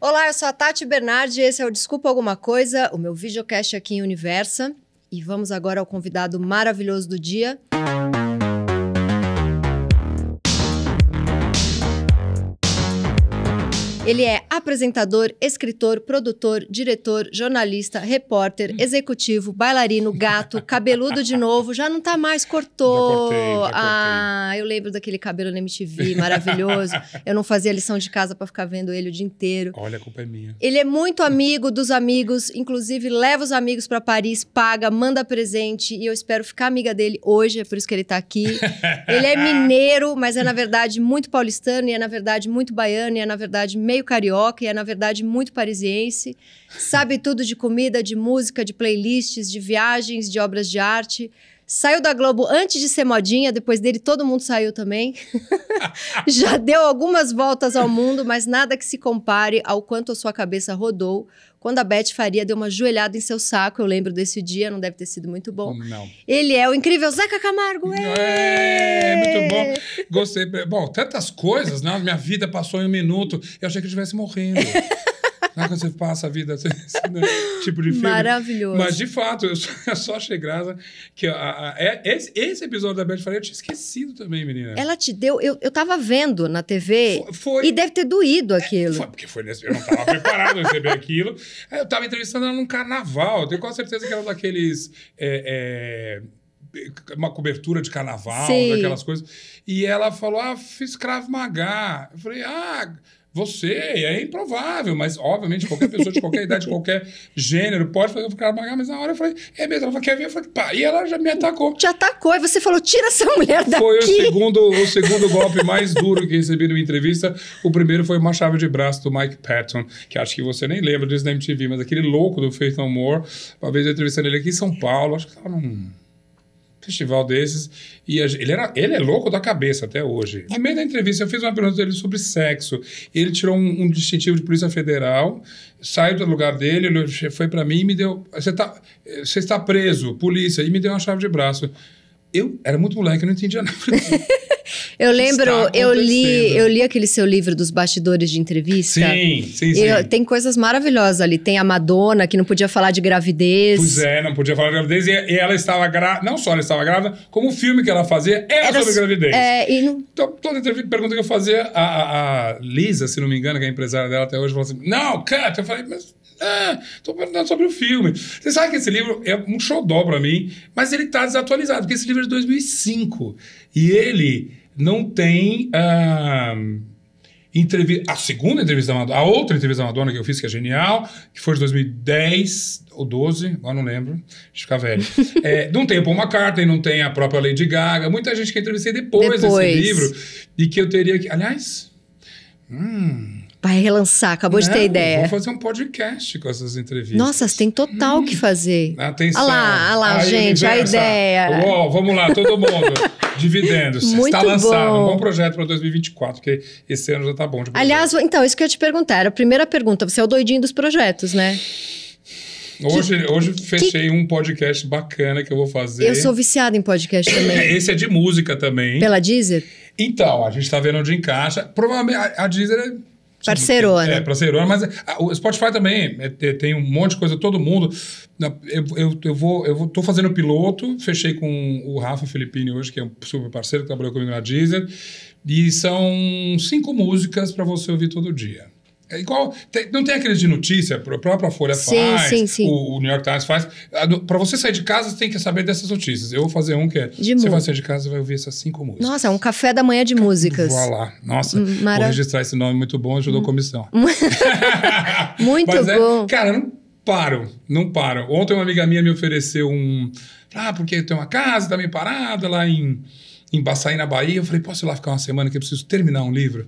Olá, eu sou a Tati Bernardi, esse é o Desculpa Alguma Coisa, o meu videocast aqui em Universa. E vamos agora ao convidado maravilhoso do dia. Música Ele é apresentador, escritor, produtor, diretor, jornalista, repórter, hum. executivo, bailarino, gato, cabeludo de novo, já não tá mais, cortou. Já cortei, já cortei. Ah, eu lembro daquele cabelo na MTV, maravilhoso. eu não fazia lição de casa para ficar vendo ele o dia inteiro. Olha, a culpa é minha. Ele é muito amigo dos amigos, inclusive leva os amigos para Paris, paga, manda presente e eu espero ficar amiga dele hoje, é por isso que ele tá aqui. ele é mineiro, mas é na verdade muito paulistano e é na verdade muito baiano e é na verdade meio meio carioca e é, na verdade, muito parisiense. Sabe tudo de comida, de música, de playlists, de viagens, de obras de arte. Saiu da Globo antes de ser modinha, depois dele todo mundo saiu também. Já deu algumas voltas ao mundo, mas nada que se compare ao quanto a sua cabeça rodou quando a Beth Faria deu uma joelhada em seu saco. Eu lembro desse dia, não deve ter sido muito bom. Não. Ele é o incrível Zeca Camargo. É, muito bom. Gostei. Bom, tantas coisas, né? Minha vida passou em um minuto. Eu achei que eu estivesse morrendo. Ah, quando você passa a vida assim, assim, né? tipo de filme. Maravilhoso. Mas, de fato, eu só, eu só achei graça que a, a, a, é, esse, esse, episódio da Beth Faria eu tinha esquecido também, menina. Ela te deu... Eu, eu tava vendo na TV foi, foi, e deve ter doído é, aquilo. É, foi, porque foi nesse... Eu não tava preparado pra receber aquilo. É, eu tava entrevistando ela num carnaval. tenho quase certeza que era daqueles... É, é, uma cobertura de carnaval, Sim. daquelas coisas. E ela falou: Ah, fiz Krav Maga. Eu falei: Ah, você é improvável, mas obviamente qualquer pessoa de qualquer idade, de qualquer gênero, pode fazer o cara pagar, mas na hora eu falei, é mesmo, ela falou, quer ver? Eu falei, pá, e ela já me atacou. Te atacou, e você falou, tira essa mulher daqui. Foi o segundo, o segundo golpe mais duro que recebi numa entrevista. O primeiro foi uma chave de braço do Mike Patton, que acho que você nem lembra disso na MTV, mas aquele louco do Faith No More, uma vez eu entrevistando ele aqui em São Paulo, acho que tava num festival desses e a, ele, era, ele é louco da cabeça até hoje. No meio da entrevista, eu fiz uma pergunta dele sobre sexo. Ele tirou um, um distintivo de Polícia Federal, saiu do lugar dele, foi para mim e me deu. Você tá, você está preso, polícia, e me deu uma chave de braço. Eu era muito moleque, eu não entendia nada. eu lembro, eu li, eu li aquele seu livro dos bastidores de entrevista. Sim, sim, sim. Eu, tem coisas maravilhosas ali. Tem a Madonna, que não podia falar de gravidez. Pois é, não podia falar de gravidez. E, e ela estava grávida, não só ela estava grávida, como o filme que ela fazia era, era sobre gravidez. É, e não... Então, toda entrevista, pergunta que eu fazia, a, a, a Lisa, se não me engano, que é a empresária dela até hoje, falou assim, não, cut! Eu falei, mas ah, tô perguntando sobre o filme. Você sabe que esse livro é um xodó para mim, mas ele tá desatualizado, porque esse livro é de 2005. E ele não tem. Ah, a segunda entrevista da Madonna, a outra entrevista da Madonna que eu fiz, que é genial, que foi de 2010 ou 12, agora não lembro, deixa eu ficar velho. é, não tem a Paul McCartney, não tem a própria Lady Gaga, muita gente que eu entrevistei depois, depois. desse livro, e que eu teria que. Aliás. Hum, Vai relançar, acabou Não, de ter ideia. Vou fazer um podcast com essas entrevistas. Nossa, tem total hum, que fazer. Atenção. Olha lá, olha lá Aí gente, a ideia. Uou, vamos lá, todo mundo. Dividendos. Muito está lançado. Bom. Um bom projeto para 2024, porque esse ano já está bom. Aliás, então, isso que eu ia te perguntar. Era a primeira pergunta. Você é o doidinho dos projetos, né? Hoje, que, hoje fechei que, um podcast bacana que eu vou fazer. Eu sou viciado em podcast também. Esse é de música também. Pela Deezer? Então, a gente está vendo onde encaixa. Provavelmente a, a Deezer é Parcerona. É, parceirona, mas ah, o Spotify também é, tem um monte de coisa, todo mundo. Eu, eu, eu, vou, eu vou, tô fazendo piloto, fechei com o Rafa Filippini hoje, que é um super parceiro que trabalhou comigo na Deezer, e são cinco músicas para você ouvir todo dia. É igual. Tem, não tem aqueles de notícia, a própria Folha sim, faz, sim, sim. O, o, New York Times faz. Para você sair de casa, você tem que saber dessas notícias. Eu vou fazer um que é. De você vai sair de casa e vai ouvir essas cinco músicas. Nossa, é um café da manhã de músicas. Vá lá. Nossa, hum, Mara... vou registrar esse nome muito bom, ajudou a hum. comissão. muito Mas é, bom. cara, não param, não param. Ontem uma amiga minha me ofereceu um. Ah, porque tem uma casa, tá meio parada lá em, em Baçaí, na Bahia. Eu falei, posso ir lá ficar uma semana que eu preciso terminar um livro?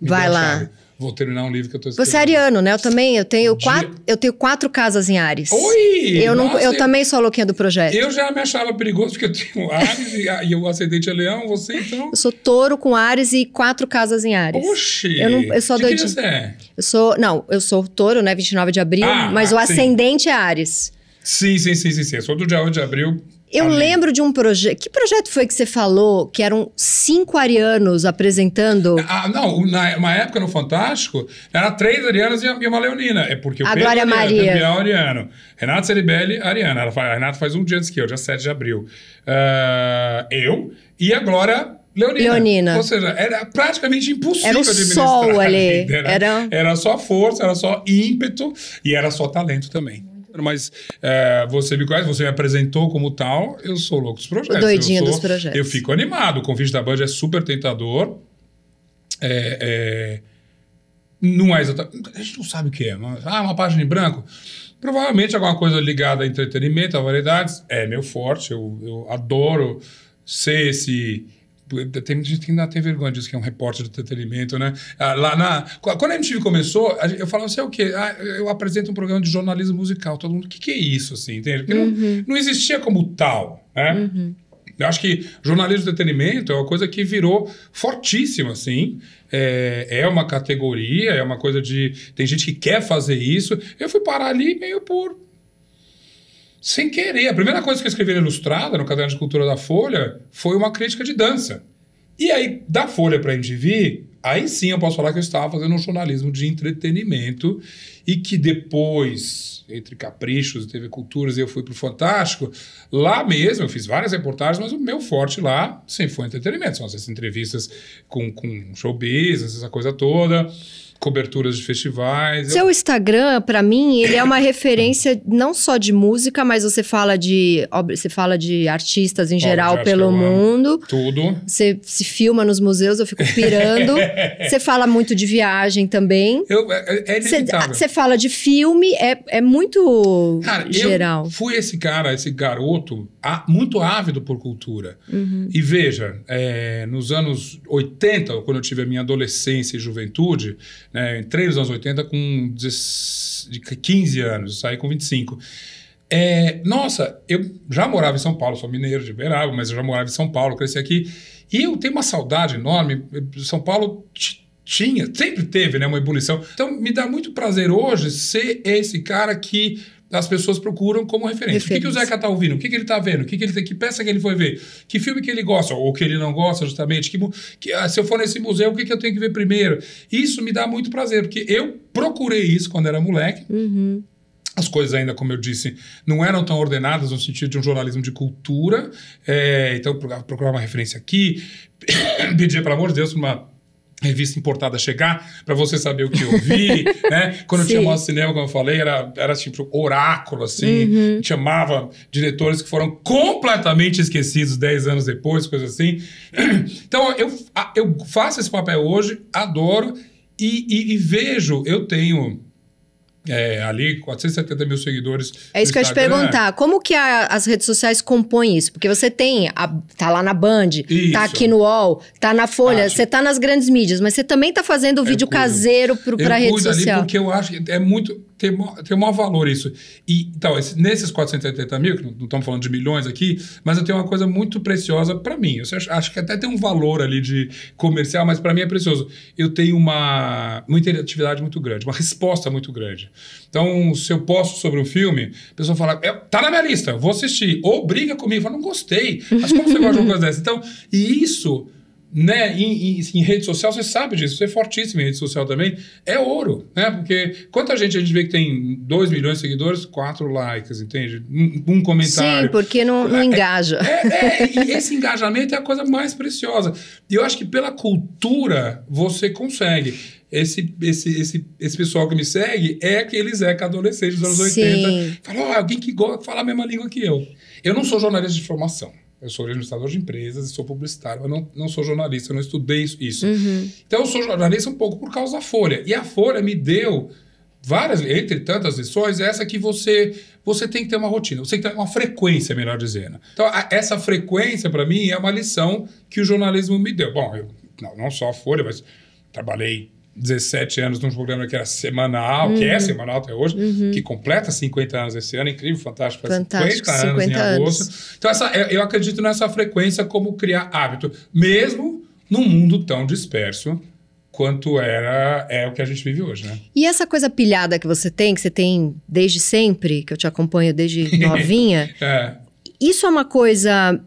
Me vai lá. Chave. Vou terminar um livro que eu tô escrevendo. Você é ariano, né? Eu também, eu tenho, quatro, eu tenho quatro casas em Ares. Oi! Eu, não, eu, eu também sou a louquinha do projeto. Eu já me achava perigoso porque eu tenho Ares e, e o ascendente é leão, você então... Eu sou touro com Ares e quatro casas em Ares. Oxi! Eu, não, eu sou de doidinha. Que você é? Eu sou, não, eu sou touro, né? 29 de abril, ah, mas ah, o ascendente sim. é Ares. Sim, sim, sim, sim, sim. Eu sou do dia 8 de abril, eu Amém. lembro de um projeto. Que projeto foi que você falou que eram cinco arianos apresentando? Ah, não, na uma época no Fantástico, era três arianos e, uma leonina. É porque o é a Pedro Glória Ariano, Maria. Campeão ariano. Renato Ceribelli, ariana. Ela Renato faz um dia antes que eu, dia 7 de abril. Uh, eu e a Glória Leonina. Leonina. Ou seja, era praticamente impossível era o administrar. Sol ali. Né? Era, era... era só força, era só ímpeto e era só talento também mas é, você me conhece, você me apresentou como tal, eu sou louco dos projetos. Doidinho dos projetos. Eu fico animado, o convite da Band é super tentador. É, é, não é exatamente. A gente não sabe o que é. Mas, ah, uma página em branco. Provavelmente alguma coisa ligada a entretenimento, a variedades. É meu forte, eu, eu adoro ser esse tem gente que ainda tem vergonha disso, que é um repórter de entretenimento, né? Ah, lá na... Quando a MTV começou, eu falava, assim é o quê? Ah, eu apresento um programa de jornalismo musical. Todo mundo, o que, que é isso, assim? Entende? Porque uhum. não, não existia como tal, né? Uhum. Eu acho que jornalismo de entretenimento é uma coisa que virou fortíssima, assim. É, é, uma categoria, é uma coisa de... Tem gente que quer fazer isso. Eu fui parar ali meio por sem querer. A primeira coisa que eu escrevi na Ilustrada, no Caderno de Cultura da Folha, foi uma crítica de dança. E aí, da Folha para a MTV, aí sim eu posso falar que eu estava fazendo um jornalismo de entretenimento e que depois, entre Caprichos teve TV Culturas, eu fui para o Fantástico. Lá mesmo, eu fiz várias reportagens, mas o meu forte lá sempre foi entretenimento. São essas entrevistas com, com showbiz, essa coisa toda coberturas de festivais. Seu eu... Instagram, para mim, ele é uma referência não só de música, mas você fala de você fala de artistas em geral pelo mundo. Tudo. Você se filma nos museus, eu fico pirando. você fala muito de viagem também. Eu, é, é inevitável. Você, você fala de filme, é, é muito cara, geral. Eu fui esse cara, esse garoto muito ávido por cultura. Uhum. E veja, é, nos anos 80, quando eu tive a minha adolescência e juventude, né, entrei nos anos 80 com 15 anos, saí com 25. É, nossa, eu já morava em São Paulo, sou mineiro de Beraba, mas eu já morava em São Paulo, cresci aqui. E eu tenho uma saudade enorme. São Paulo tinha, sempre teve né, uma ebulição. Então me dá muito prazer hoje ser esse cara que as pessoas procuram como referência. referência. O que, que o Zeca está ouvindo? O que, que ele está vendo? O que, que, ele que peça que ele foi ver? Que filme que ele gosta ou que ele não gosta, justamente? Que, que ah, se eu for nesse museu, o que, que eu tenho que ver primeiro? Isso me dá muito prazer, porque eu procurei isso quando era moleque. Uhum. As coisas ainda, como eu disse, não eram tão ordenadas no sentido de um jornalismo de cultura. É, então, procurar uma referência aqui, pedir, pelo amor de Deus, uma revista importada chegar, para você saber o que eu vi, né? Quando Sim. eu tinha o cinema, como eu falei, era, era tipo oráculo, assim. Uhum. Chamava diretores que foram completamente esquecidos 10 anos depois, coisa assim. Então, eu, eu faço esse papel hoje, adoro e, e, e vejo, eu tenho é, ali, 470 mil seguidores. É isso que eu ia te perguntar. Como que a, as redes sociais compõem isso? Porque você tem, a, tá lá na Band, tá isso. tá aqui no UOL, tá na Folha, acho. você tá nas grandes mídias, mas você também tá fazendo vídeo caseiro para a rede social. Ali porque eu acho que é muito tem, tem o maior valor isso. E então, esse, nesses 480 mil, que não, não estamos falando de milhões aqui, mas eu tenho uma coisa muito preciosa para mim. Eu acho, acho, que até tem um valor ali de comercial, mas para mim é precioso. Eu tenho uma, uma interatividade muito grande, uma resposta muito grande. Então, se eu posto sobre um filme, a pessoa fala, é, tá na minha lista, vou assistir. Ou briga comigo, fala, não gostei. Mas como você gosta de uma coisa dessa? Então, e isso né, em, em, em, rede social, você sabe disso, você é fortíssimo em rede social também, é ouro, né? Porque quanta gente a gente vê que tem 2 milhões de seguidores, 4 likes, entende? Um, um comentário. Sim, porque não, não é, é, engaja. É, é, é esse engajamento é a coisa mais preciosa. E eu acho que pela cultura você consegue esse, esse, esse, esse pessoal que me segue é aquele Zeca adolescente dos anos Sim. 80. Falou, oh, alguém que gosta, fala a mesma língua que eu. Eu não sou jornalista de formação. Eu sou administrador de empresas, sou publicitário, mas não, não sou jornalista, não estudei isso. Uhum. Então, eu sou jornalista um pouco por causa da Folha. E a Folha me deu várias, entre tantas lições, essa que você você tem que ter uma rotina, você tem que ter uma frequência, melhor dizendo. Então, a, essa frequência, para mim, é uma lição que o jornalismo me deu. Bom, eu não, não só a Folha, mas trabalhei 17 anos num programa que era semanal, uhum. que é uhum. semanal até hoje, uhum. que completa 50 anos esse ano, incrível, fantástico, fantástico 50, 50 anos 50 em agosto. Anos. Então, essa, eu acredito nessa frequência como criar hábito, mesmo num mundo tão disperso quanto era é o que a gente vive hoje, né? E essa coisa pilhada que você tem, que você tem desde sempre, que eu te acompanho desde novinha, é. isso é uma coisa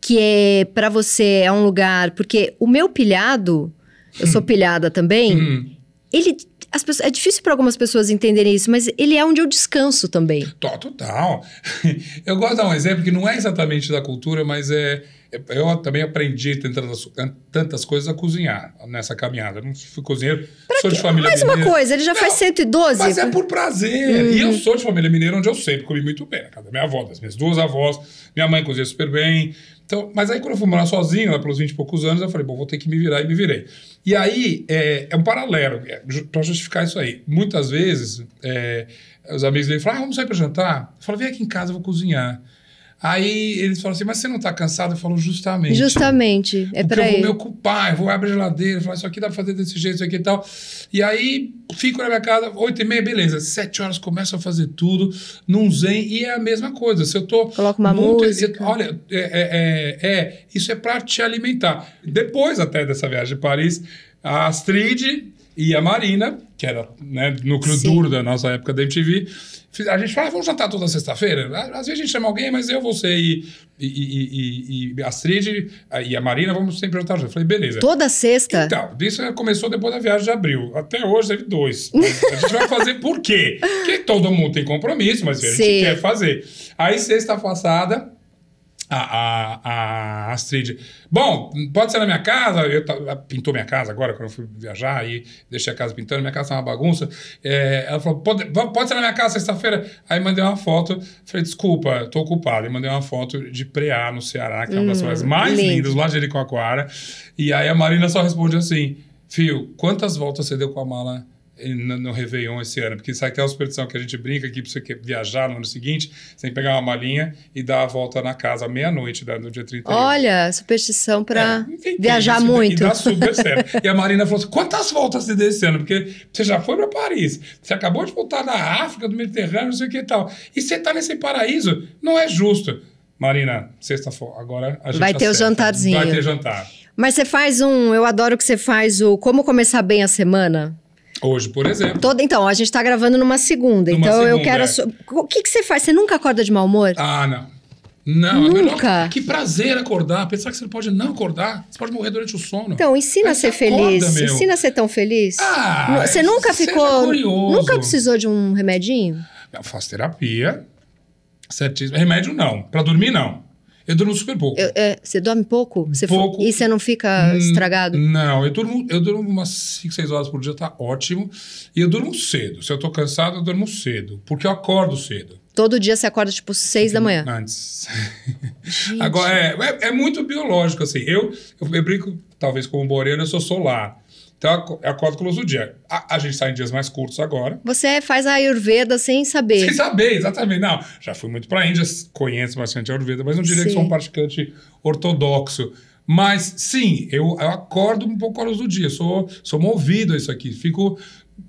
que é para você é um lugar, porque o meu pilhado eu sou pilhada também, hum. ele Pessoas, é difícil para algumas pessoas entenderem isso, mas ele é onde eu descanso também. Total. Eu gosto de dar um exemplo que não é exatamente da cultura, mas é. é eu também aprendi tantas, tantas coisas a cozinhar nessa caminhada. Eu não fui cozinheiro, pra sou que? de família Mais mineira. Mais uma coisa, ele já não, faz 112. Mas é por prazer. Uhum. E eu sou de família mineira, onde eu sempre comi muito bem. Na casa da minha avó, das minhas duas avós. Minha mãe cozinha super bem. Então, mas aí quando eu fui morar sozinho, lá né, pelos 20 e poucos anos, eu falei, bom, vou ter que me virar e me virei. E aí é, é um paralelo, é, para justificar isso aí. Muitas vezes é, os amigos dele falam, ah, vamos sair para jantar? Eu falo, vem aqui em casa, eu vou cozinhar. Aí eles falaram assim, mas você não tá cansado? Eu falo, justamente. Justamente, é para eu vou me ocupar, eu vou abrir a geladeira, falar, isso aqui dá pra fazer desse jeito, isso aqui e tal. E aí, fico na minha casa, oito e meia, beleza. Sete horas, começo a fazer tudo, num zen, e é a mesma coisa. Se eu tô... Coloca uma muito, música. olha, é, é, é, é, isso é pra te alimentar. Depois até dessa viagem de Paris, a Astrid e a Marina, que era né, núcleo Sim. duro da nossa época da MTV, a gente falava, ah, vamos jantar toda sexta-feira? Ah, às vezes a gente chama alguém, mas eu, você e, e, e, e Astrid e a Marina, vamos sempre jantar juntos. Eu falei, beleza. Toda sexta? Então, isso começou depois da viagem de abril. Até hoje teve dois. a gente vai fazer por quê? Porque todo mundo tem compromisso, mas a gente Sim. quer fazer. Aí, sexta passada a, a, a Astrid. Bom, pode ser na minha casa. Eu pintou minha casa agora, quando eu fui viajar, e deixei a casa pintando. Minha casa tá uma bagunça. É, ela falou: pode, pode ser na minha casa sexta-feira? Aí mandei uma foto. Falei: desculpa, tô ocupado. E mandei uma foto de Preá, no Ceará, que é uma das hum, mais lindo. lindas, lá de Jericoacoara. E aí a Marina só responde assim: Fio, quantas voltas você deu com a mala no, no Réveillon esse ano, porque isso é até uma superstição que a gente brinca aqui para você quer viajar no ano seguinte, você tem que pegar uma malinha e dar a volta na casa à meia-noite né, no dia 31. Olha, superstição para é, viajar isso, né, muito. E dá super certo. e a Marina falou assim, quantas voltas você deu esse ano? Porque você já foi para Paris, você acabou de voltar da África, do Mediterrâneo, não sei o que e tal. E você está nesse paraíso, não é justo. Marina, sexta-feira, agora a gente Vai ter o jantarzinho. Vai ter jantar. Mas você faz um, eu adoro que você faz o como começar bem a semana. Hoje, por exemplo. Todo, então, a gente está gravando numa segunda. Numa então segunda, eu quero. É. So... O que, que você faz? Você nunca acorda de mau humor? Ah, não. Não, é Nunca. Melhor... que, que prazer acordar. Pensar que você pode não acordar. Você pode morrer durante o sono. Então, ensina a ser feliz. ensina a ser tão feliz. Ah, você nunca ficou. Curioso. Nunca precisou de um remedinho? Eu faço terapia. Certíssimo. Remédio não. Para dormir, não. Eu durmo super pouco. Eu, é, você dorme pouco? Você pouco. E você não fica hum, estragado? Não, eu durmo, eu durmo umas 5, 6 horas por dia, tá ótimo. E eu durmo cedo. Se eu tô cansado, eu durmo cedo. Porque eu acordo cedo. Todo dia você acorda tipo 6 da manhã? Antes. Agora, é, é, é, muito biológico, assim. Eu, eu, eu brinco, talvez como o boreano, eu sou solar. Então, eu é a quase é close do dia. A, a gente está em dias mais curtos agora. Você faz a Ayurveda sem saber. Sem saber, exatamente. Não, já fui muito para a Índia, conheço bastante a Ayurveda, mas não diria sim. que sou um praticante ortodoxo. Mas, sim, eu, eu acordo um pouco a luz do dia, sou, sou movido a isso aqui. Fico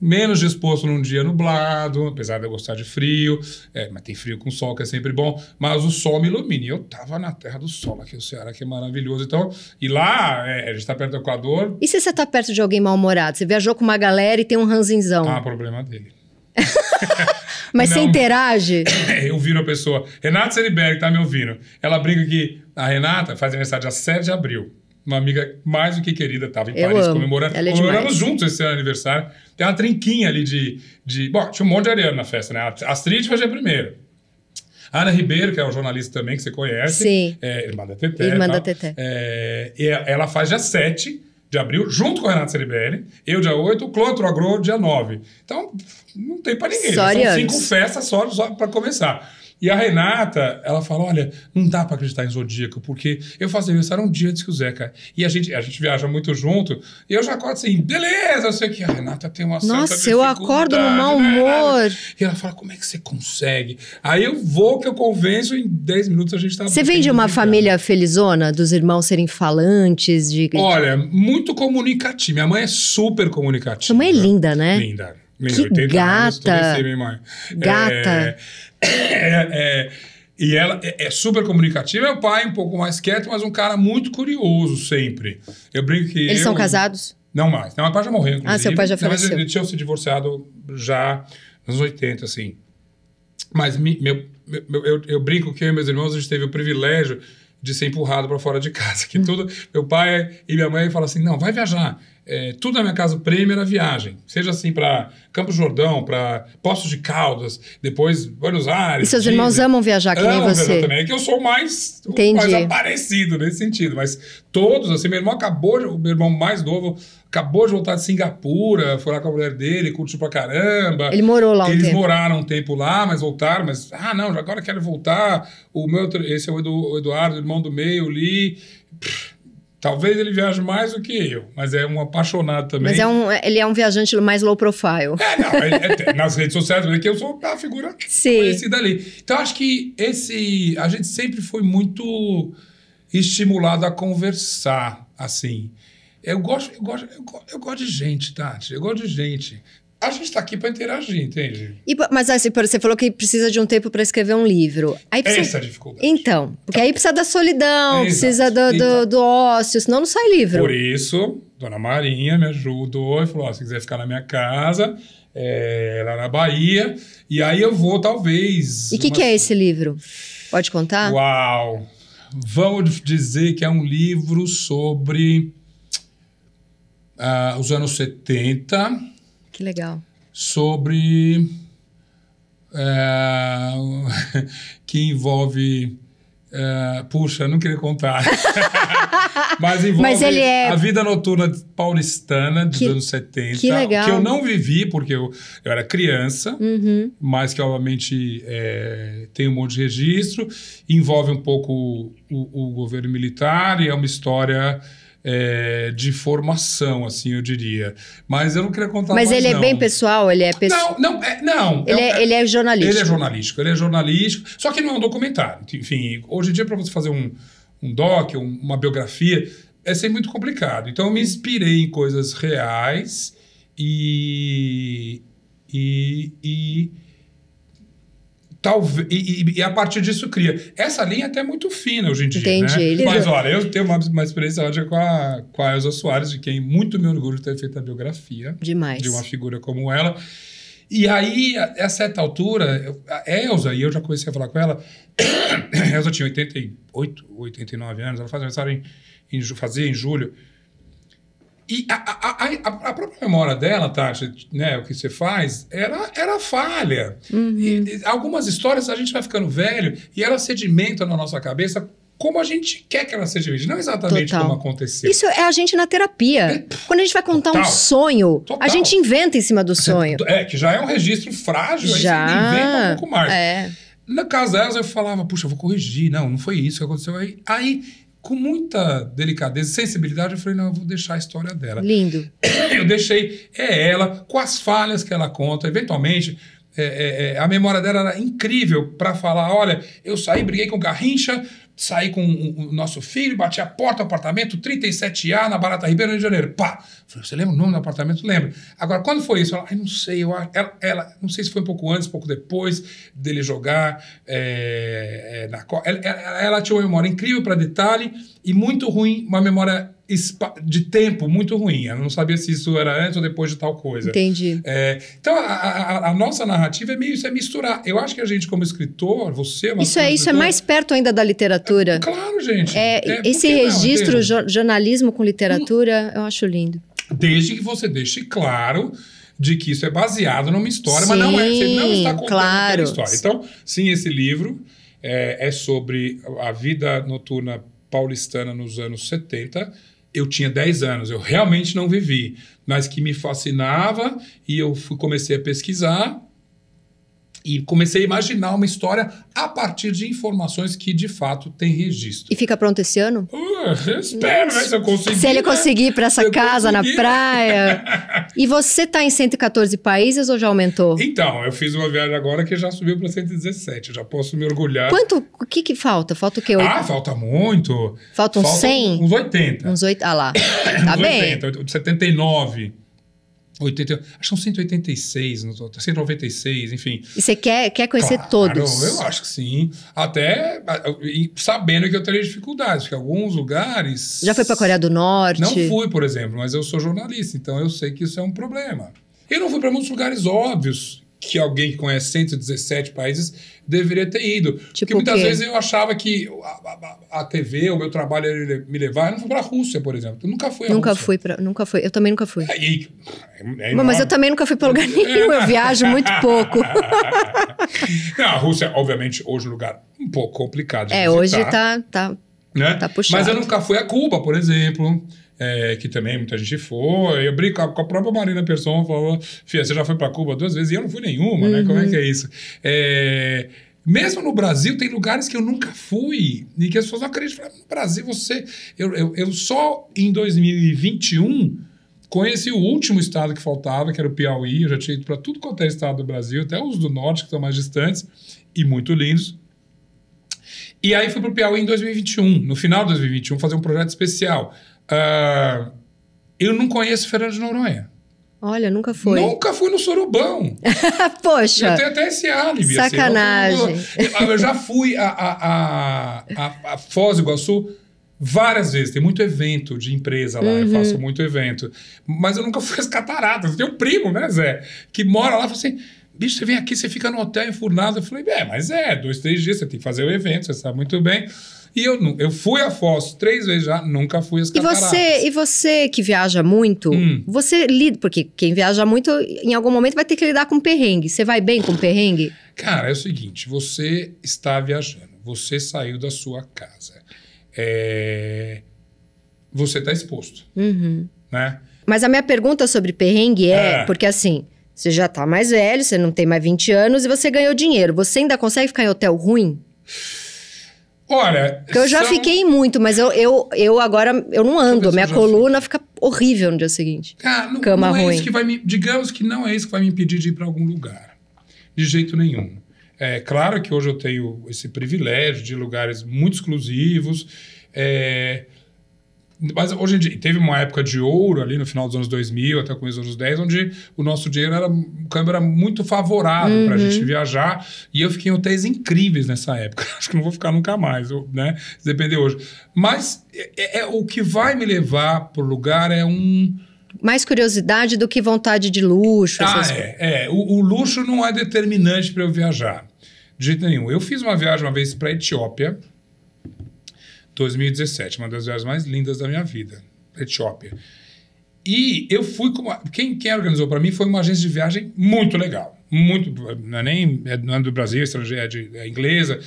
menos disposto num dia nublado, apesar de eu gostar de frio, é, mas tem frio com sol que é sempre bom, mas o sol me ilumina. E eu tava na terra do sol, aqui o Ceará que é maravilhoso. Então, e lá, é, a gente tá perto do Equador. E se você tá perto de alguém mal-humorado? Você viajou com uma galera e tem um ranzinzão? Ah, problema dele. mas Não, você interage? Eu viro a pessoa. Renata Seriberg tá me ouvindo. Ela brinca que a Renata faz aniversário dia 7 de abril uma amiga mais do que querida, estava em Paris comemorando. Ela é comemoramos juntos esse aniversário. Tem uma trinquinha ali de, de. Bom, tinha um monte de ariano na festa, né? A Astrid fazia primeiro Ana Ribeiro, que é um jornalista também que você conhece. Sim. É, irmã da Teté. Irmã da Teté. É, ela faz dia 7 de abril, junto com o Renato Ceribelli, eu dia 8, o Clotro Agro dia 9. Então, não tem para ninguém. Só né? São cinco festas só, só para começar. E a Renata, ela fala: olha, não dá para acreditar em zodíaco, porque eu faço aniversário um dia antes que o Zeca. E a gente, a gente viaja muito junto, e eu já acordo assim, beleza, eu sei que a Renata tem uma Nossa, eu acordo no né, mau humor. Né? E ela fala: como é que você consegue? Aí eu vou que eu convenço, em 10 minutos a gente tá. Você vem de uma família felizona, dos irmãos serem falantes? De... Olha, muito comunicativa. Minha mãe é super comunicativa. Sua mãe é linda, né? Linda. Linda, que gata. Anos, gata. É, é, é, e ela é, é, super comunicativa. É meu pai, um pouco mais quieto, mas um cara muito curioso sempre. Eu brinco que. Eles eu, são casados? Não mais. Não, meu pai já morreu. Inclusive. Ah, seu pai já faleceu. Mas eles tinham se divorciado já nos 80, assim. Mas mi, meu, meu, eu, eu brinco que eu e meus irmãos a gente teve o privilégio de ser empurrado para fora de casa. Que tudo, meu pai e minha mãe falam assim: não, vai viajar. É, tudo na minha casa, o prêmio era viagem. Seja assim para Campo Jordão, para Poços de Caldas, depois Buenos Aires. E seus irmãos amam viajar que amam nem você. também. É que eu sou mais, mais aparecido nesse sentido. Mas todos, assim, meu irmão acabou, o meu irmão mais novo acabou de voltar de Singapura, foi lá com a mulher dele, curtiu pra caramba. Ele morou lá um Eles tempo. moraram um tempo lá, mas voltaram, mas, ah, não, agora quero voltar. O meu, esse é o Eduardo, irmão do meio, ali Pff, Talvez ele viaje mais do que eu, mas é um apaixonado também. Mas é um, é, ele é um viajante mais low profile. É, não, é, é, é nas redes sociais, porque eu sou a figura Sim. conhecida ali. Então, acho que esse. A gente sempre foi muito estimulado a conversar, assim. Eu gosto, eu gosto, eu gosto, eu gosto de gente, Tati. Eu gosto de gente a gente está aqui para interagir, entende? E, mas assim, você falou que precisa de um tempo para escrever um livro. Aí precisa... Essa é a dificuldade. Então, porque aí precisa da solidão, precisa do, do, do, ócio, senão não sai livro. Por isso, Dona Marinha me ajudou e falou: se quiser ficar na minha casa, é, lá na Bahia, e aí eu vou talvez. E o uma... que, que é esse livro? Pode contar? Uau! Vamos dizer que é um livro sobre uh, os anos 70 que legal. Sobre. É, que envolve. É, puxa, não queria contar. Mas envolve Mas é... a vida noturna paulistana dos que, anos 70. Que legal. Que eu não vivi, porque eu, eu era criança, uhum. mas que obviamente é, tem um monte de registro. Envolve um pouco o, o governo militar e é uma história é, de formação, assim, eu diria. Mas eu não queria contar Mas mais, ele não. é bem pessoal? Ele é pessoal? Não, não. É, não é ele, é, ele é jornalístico? Ele é jornalístico. Ele é jornalístico. Só que não é um documentário. Enfim, hoje em dia, para você fazer um, um doc, um, uma biografia, é sempre muito complicado. Então, eu me inspirei em coisas reais e... e, e Talvez, e, e, a partir disso cria. Essa linha é até é muito fina hoje em dia, né? Entendi. né? Mas olha, eu tenho uma, uma experiência ótima com a, com a Elza Soares, de quem muito me orgulho de ter feito a biografia. Demais. De uma figura como ela. E aí, a, a certa altura, a Elza, e eu já comecei a falar com ela, a Elza tinha 88, 89 anos, ela fazia aniversário em, em, fazia em julho. E a, a, a, a, própria memória dela, Tasha, né, o que você faz, era, era falha. Uhum. E, e algumas histórias a gente vai ficando velho e ela sedimenta na nossa cabeça como a gente quer que ela seja vivida, não exatamente Total. como aconteceu. Isso é a gente na terapia. É. Quando a gente vai contar Total. um sonho, Total. a gente inventa em cima do sonho. É, que já é um registro frágil, já. aí você inventa um pouco mais. É. Na casa delas, eu falava, puxa, eu vou corrigir. Não, não foi isso que aconteceu. Aí, aí com muita delicadeza e sensibilidade, eu falei, não, eu vou deixar a história dela. Lindo. Eu deixei é ela, com as falhas que ela conta, eventualmente. É, é, é a memória dela era incrível para falar: olha, eu saí, briguei com Garrincha, saí com o nosso filho, bati a porta, do apartamento 37A, na Barata Ribeiro, Rio de Janeiro. Pá! Falei, você lembra o nome do apartamento? Lembro. Agora, quando foi isso? Ela, não sei, eu, ela, ela, não sei se foi um pouco antes, um pouco depois dele jogar é, é, na ela, ela, ela, tinha uma memória incrível para detalhe e muito ruim, uma memória de tempo muito ruim. Eu não sabia se isso era antes ou depois de tal coisa. Entendi. É, então, a, a, a, nossa narrativa é meio isso, é misturar. Eu acho que a gente, como escritor, você... É isso, é, isso é mais perto ainda da literatura. É, claro, gente. É, é, esse registro, não, jornalismo com literatura, hum. eu acho lindo. Desde que você deixe claro de que isso é baseado numa história, sim, mas não é. Você não está contando claro. história. Então, sim, esse livro é sobre a vida noturna paulistana nos anos 70, eu tinha 10 anos, eu realmente não vivi, mas que me fascinava e eu fui, comecei a pesquisar e comecei a imaginar uma história a partir de informações que de fato tem registro. E fica pronto esse ano? Uh, espero, né, se eu conseguir. Se ele né? conseguir para essa casa na praia. e você está em 114 países ou já aumentou? Então, eu fiz uma viagem agora que já subiu para 117, já posso me orgulhar. Quanto? O que que falta? Falta o quê? Ah, falta muito. Faltam falta 100? Uns 80. Uns 80, ah lá. tá uns bem. 80, 79. 80, acho que são 186, 196, enfim. E você quer, quer conhecer claro, todos? Eu acho que sim. Até sabendo que eu teria dificuldades, porque alguns lugares. Já foi para a Coreia do Norte? Não fui, por exemplo, mas eu sou jornalista, então eu sei que isso é um problema. Eu não fui para muitos lugares óbvios que alguém que conhece 117 países deveria ter ido. Tipo Porque muitas vezes eu achava que a, a, a TV, o meu trabalho ia me levar. Eu não fui para a Rússia, por exemplo. Eu nunca fui nunca Rússia. Fui para nunca fui. Eu também nunca fui. É, é mas eu também nunca fui para lugar nenhum. Eu viajo muito pouco. não, a Rússia, obviamente, hoje é um lugar um pouco complicado de É, visitar, hoje tá, tá, né? tá puxado. Mas eu nunca fui a Cuba, por exemplo é, que também muita gente foi. Eu brinco com a própria Marina Persson, falou, Fia, você já foi para Cuba duas vezes? E eu não fui nenhuma, uhum. né? Como é que é uhum. isso? É, mesmo no Brasil, tem lugares que eu nunca fui e que as pessoas não acreditam. No Brasil, você. Eu, eu, eu só em 2021 conheci o último estado que faltava, que era o Piauí. Eu já tinha ido para tudo quanto é estado do Brasil, até os do norte, que estão mais distantes e muito lindos. E aí fui para o Piauí em 2021, no final de 2021, fazer um projeto especial Uh, eu não conheço Feira de Noronha. Olha, nunca fui. Nunca fui no Sorobão. Poxa. Eu tenho até esse álibi. Sacanagem. Assim, eu, ah, eu, já fui a, a, a, a, Foz do Iguaçu várias vezes. Tem muito evento de empresa lá, uhum. eu faço muito evento. Mas eu nunca fui às cataratas. Tem um primo, né, Zé? Que mora lá Eu assim... Bicho, você vem aqui, você fica no hotel enfurnado. Eu falei, é, mas é, dois, três dias, você tem que fazer o evento, você sabe muito bem. E eu, eu fui a Foz três vezes já, nunca fui às cataratas. E você, e você que viaja muito, hum. você lida, porque quem viaja muito, em algum momento vai ter que lidar com perrengue. Você vai bem com perrengue? Cara, é o seguinte, você está viajando, você saiu da sua casa. É... Você está exposto, uhum. né? Mas a minha pergunta sobre perrengue é, é. porque assim... Você já está mais velho, você não tem mais 20 anos e você ganhou dinheiro. Você ainda consegue ficar em hotel ruim? Olha. Eu já fiquei muito, mas eu, eu, eu agora eu não ando. Minha coluna assim. fica horrível no dia seguinte. Ah, não, Cama não é ruim. isso que vai me. Digamos que não é isso que vai me impedir de ir para algum lugar. De jeito nenhum. É claro que hoje eu tenho esse privilégio de lugares muito exclusivos. É, mas hoje em dia, teve uma época de ouro ali no final dos anos 2000 até com começo dos anos 10, onde o nosso dinheiro era, o câmbio era muito favorável uhum. para a gente viajar. E eu fiquei em hotéis incríveis nessa época. Acho que não vou ficar nunca mais, né? Se depender hoje. Mas é, é, é o que vai me levar para o lugar é um mais curiosidade do que vontade de luxo. Ah, essas... é. é. O, o, luxo não é determinante para eu viajar. De jeito nenhum. Eu fiz uma viagem uma vez para a Etiópia, 2017, uma das viagens mais lindas da minha vida, Etiópia. E eu fui com uma, quem, quem organizou para mim foi uma agência de viagem muito legal, muito não é nem é, não é do Brasil, é estrangeira, é, de, é inglesa.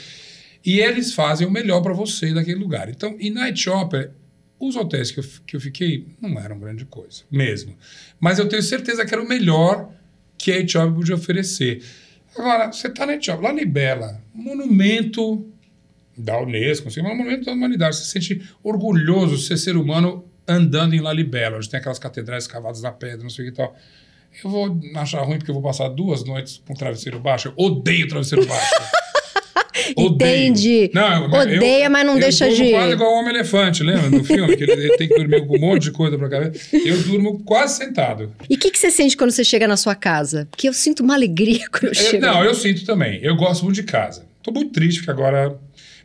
E eles fazem o melhor para você daquele lugar. Então, e na Etiópia, os hotéis que eu, que eu fiquei não eram grande coisa, mesmo. Mas eu tenho certeza que era o melhor que a Etiópia podia oferecer. Agora, você está na Etiópia, lá Libela, monumento da Unesco, assim, é um momento da humanidade. Você se sente orgulhoso de ser ser humano andando em Lalibela, onde tem aquelas catedrais cavadas na pedra, não sei o que tal. Eu vou achar ruim porque eu vou passar duas noites com travesseiro baixo. Eu odeio travesseiro baixo. odeio. Entende. Não, Odeia, eu, mas não eu deixa de. Eu quase igual o Homem-Elefante, lembra? No filme, que ele, tem que dormir com um monte de coisa pra cabeça. Eu durmo quase sentado. E o que, que, você sente quando você chega na sua casa? Porque eu sinto uma alegria quando eu, eu chego. Não, eu sinto também. Eu gosto muito de casa. Tô muito triste porque agora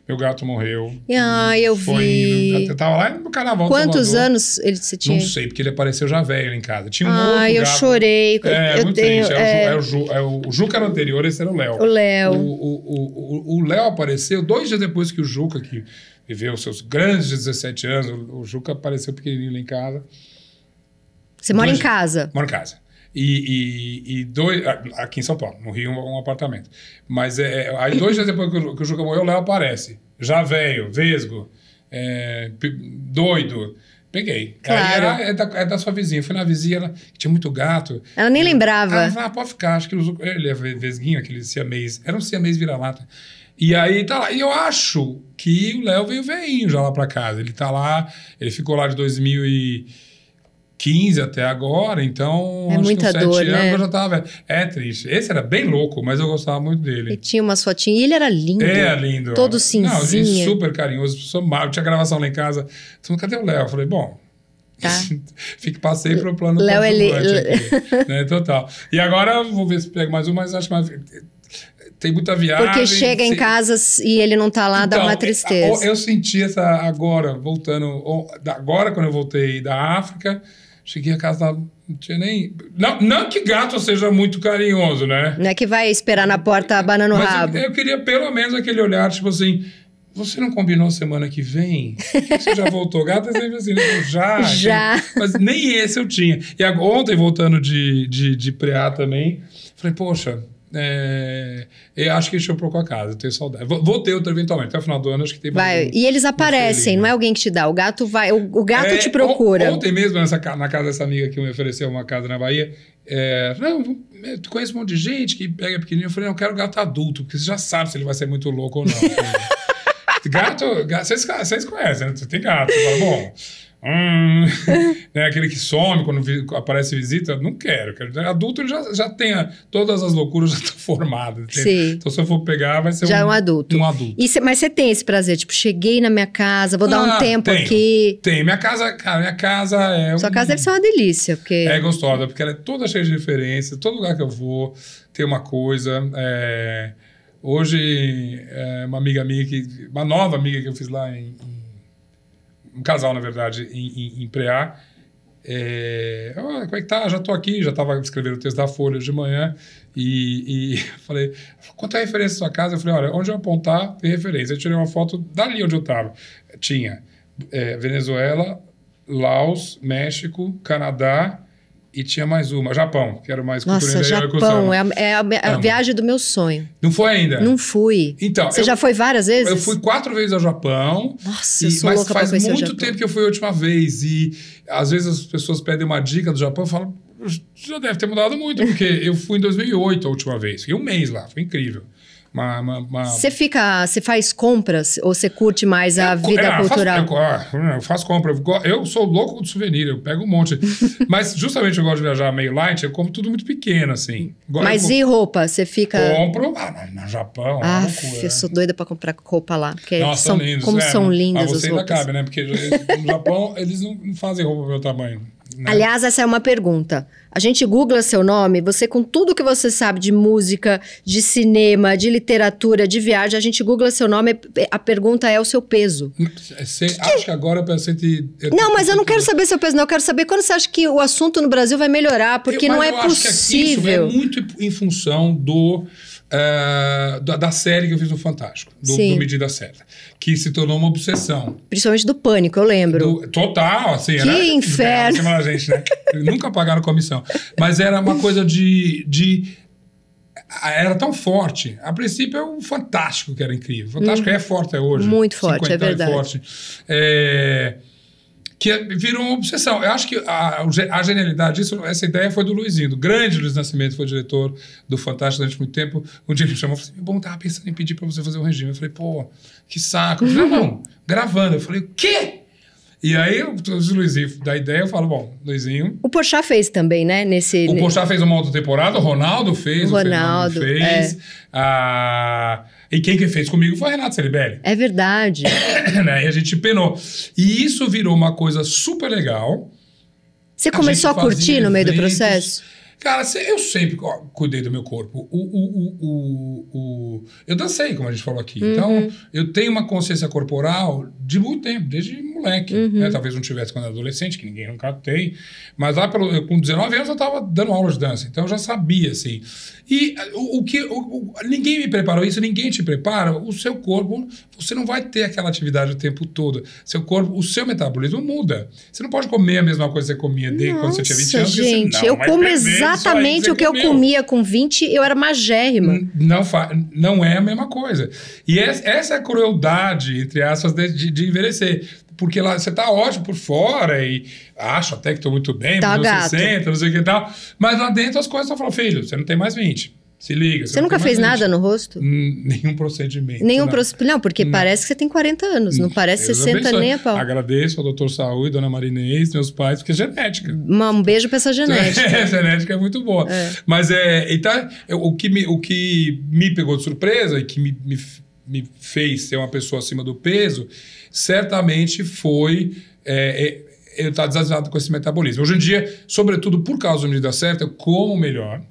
meu gato morreu. Ah, eu foi vi. Indo, eu tava lá no carnaval. Quantos anos ele se tinha? Não sei, porque ele apareceu já velho em casa. Tinha um Ah, eu gato. chorei. É, eu muito tenho, triste. É, é... É o, Ju, é o, Juca era anterior, esse era o Léo. O Léo. O Léo apareceu dois dias depois que o Juca, que viveu seus grandes 17 anos, o, o Juca apareceu pequenininho lá em casa. Você mora dois em casa? Moro em casa e, e, e dois. Aqui em São Paulo, no Rio, um, apartamento. Mas é, é, aí dois dias depois que o, que o Juca morreu, o Léo aparece. Já velho, vesgo, é, doido. Peguei. Claro. Aí era, é, da, é da sua vizinha. fui na vizinha, ela tinha muito gato. Ela nem lembrava. Ela falou, ah, pode ficar. Acho que ele é vesguinho, aquele siamês. Era um siamês vira-lata. E aí tá lá. E eu acho que o Léo veio veinho já lá pra casa. Ele tá lá, ele ficou lá de 2000 e... 15 até agora, então. É muita dor, anos né? eu já tava velho. É triste. Esse era bem louco, mas eu gostava muito dele. Ele tinha umas fotinhas. E ele era lindo. É, lindo. Todo cinzinho. Não, super carinhoso, pessoa mal. Tinha gravação lá em casa. Então, cadê o Léo? Eu falei, bom. Tá. Fique, passei para o plano Léo ele... aqui, né? Total. E agora vou ver se pego mais um, mas acho mais tem muita viagem. Porque chega em casa e ele não tá lá, então, dá uma é, tristeza. Eu, eu senti essa agora, voltando, agora quando eu voltei da África, Cheguei a casa, não tinha nem. Não, não que gato seja muito carinhoso, né? Não é que vai esperar na porta a banana no Mas rabo. Eu, eu queria pelo menos aquele olhar, tipo assim. Você não combinou semana que vem? você já voltou gata? Você é assim, né? tipo, já. Já. Mas nem esse eu tinha. E ontem, voltando de, de, de preá também, falei, poxa, é, eu acho que encheu um pouco a casa, eu tenho saudade. Vou, vou, ter outro eventualmente, até o final do ano acho que tem vai. E eles aparecem, né? não é alguém que te dá. O gato vai, o, o gato é, te procura. Ontem mesmo, nessa, na casa dessa amiga que me ofereceu uma casa na Bahia, é, não, é, conheço um monte de gente que pega pequenininho. Eu falei, não, eu quero gato adulto, porque você já sabe se ele vai ser muito louco ou não. Assim. gato, vocês, conhecem, né? Você tem gato, fala, tá bom. Hum, né, aquele que some quando vi, aparece visita, não quero. quero adulto já, já tem a, todas as loucuras já estão formadas. então, se eu for pegar, vai ser já é um, um adulto. Um adulto. E cê, mas você tem esse prazer, tipo, cheguei na minha casa, vou ah, dar um ah, tempo tenho, aqui. Tem, minha casa, cara, minha casa é. Sua um, casa deve ser uma delícia, porque. É gostosa, porque ela é toda cheia de referências todo lugar que eu vou tem uma coisa. É... Hoje, é uma amiga minha, que, uma nova amiga que eu fiz lá em, um casal, na verdade, em, em, em Preá. É, oh, como é que tá? Já tô aqui, já tava escrevendo o texto da Folha de manhã e, e falei, quanto é a referência da sua casa? Eu falei, olha, onde eu apontar tem referência. Eu tirei uma foto dali onde eu tava. Tinha é, Venezuela, Laos, México, Canadá, e tinha mais uma, Japão, que era mais Nossa, cultura Japão, é a, é a, é a viagem do meu sonho. Não foi ainda? Não fui. Então. Você eu, já foi várias vezes? Eu fui quatro vezes ao Japão. Nossa, e, eu sou Mas louca faz pra muito tempo que eu fui a última vez. E às vezes as pessoas pedem uma dica do Japão e falam, já deve ter mudado muito, porque eu fui em 2008 a última vez. Fiquei um mês lá, foi incrível. Você fica, você faz compras ou você curte mais a eu, vida é, cultural? Faço, eu, é, eu, faço compra. Eu sou louco de souvenir, eu pego um monte. Mas justamente eu gosto de viajar meio light, eu compro tudo muito pequeno, assim. Mas e roupa? Você fica. Compro ah, no Japão. Ah, eu sou doida pra comprar roupa lá. Porque Nossa, são, lindos, como é, são lindas. as Mas você ainda cabe, né? Porque no Japão eles não fazem roupa do meu tamanho. Né? Aliás, essa é uma pergunta. A gente googla seu nome, você com tudo que você sabe de música, de cinema, de literatura, de viagem, a gente googla seu nome, é, a pergunta é o seu peso. É, acho que... que agora eu pensei não, mas eu não quero saber seu peso, não. Eu quero saber quando você acha que o assunto no Brasil vai melhorar, porque eu, não é possível. que é isso é muito em função do Uh, da, da, série que eu fiz no Fantástico, do, do, Medida Certa, que se tornou uma obsessão. Principalmente do Pânico, eu lembro. Do, total, assim. Que era, inferno! Era, a gente, né? Nunca pagaram comissão. Mas era uma coisa de, de era tão forte. A princípio é o Fantástico que era incrível. O Fantástico hum. é forte hoje. Muito forte, é verdade. É forte. É que virou uma obsessão. Eu acho que a, a genialidade disso, essa ideia foi do Luizinho, do grande Luiz Nascimento, foi diretor do Fantástico durante muito tempo. Um dia ele me chamou e falou assim: Bom, tava pensando em pedir para você fazer um regime. Eu falei: Pô, que saco. Eu falei, não, gravando. Eu falei: O quê? E aí, o Luizinho da ideia, eu falo, bom, Luizinho... O Pochá fez também, né? Nesse, o Pochá fez uma outra temporada, o Ronaldo fez, Ronaldo, o fez. É. A... E quem que fez comigo foi o Renato Ceribelli. É verdade. né? E a gente penou. E isso virou uma coisa super legal. Você começou a, a curtir no meio eventos, do processo? Cara, eu sempre cuidei do meu corpo. O, o, o, o eu dancei, como a gente falou aqui. Então, uhum. Então, eu tenho uma consciência corporal de muito tempo, desde moleque. Uhum. Né? Talvez não tivesse quando era adolescente, que ninguém nunca tem. Mas lá pelo, com 19 anos eu estava dando aulas de dança. Então, eu já sabia, assim. E o, que... ninguém me preparou isso, ninguém te prepara. O seu corpo, você não vai ter aquela atividade o tempo todo. Seu corpo, o seu metabolismo muda. Você não pode comer a mesma coisa que você comia desde quando você tinha 20 anos. gente, você, não, eu como exatamente exatamente o que eu comia com 20, eu era magérrima. Não, não é a mesma coisa. E essa é a crueldade, entre aspas, de, de envelhecer porque lá você tá ótimo por fora e acho até que estou muito bem, tá 60, não sei o que e tal. Mas lá dentro as coisas estão falando, filho, você não tem mais 20. Se liga. Você, nunca fez nada no rosto? Hum, nenhum procedimento. Nenhum procedimento. Não, porque não. Hum. parece que você tem 40 anos, não, parece Deus 60 abençoe. nem a pau. Agradeço ao doutor Saúl e dona Marinês, meus pais, porque é genética. Um beijo pra essa é, genética. é, genética é muito boa. É. Mas é. Então, o, que me, o que me pegou de surpresa e que me, me, me fez ser uma pessoa acima do peso, certamente foi. É, é, eu estar tá com esse metabolismo. Hoje em dia, sobretudo por causa da medida certa, eu como melhor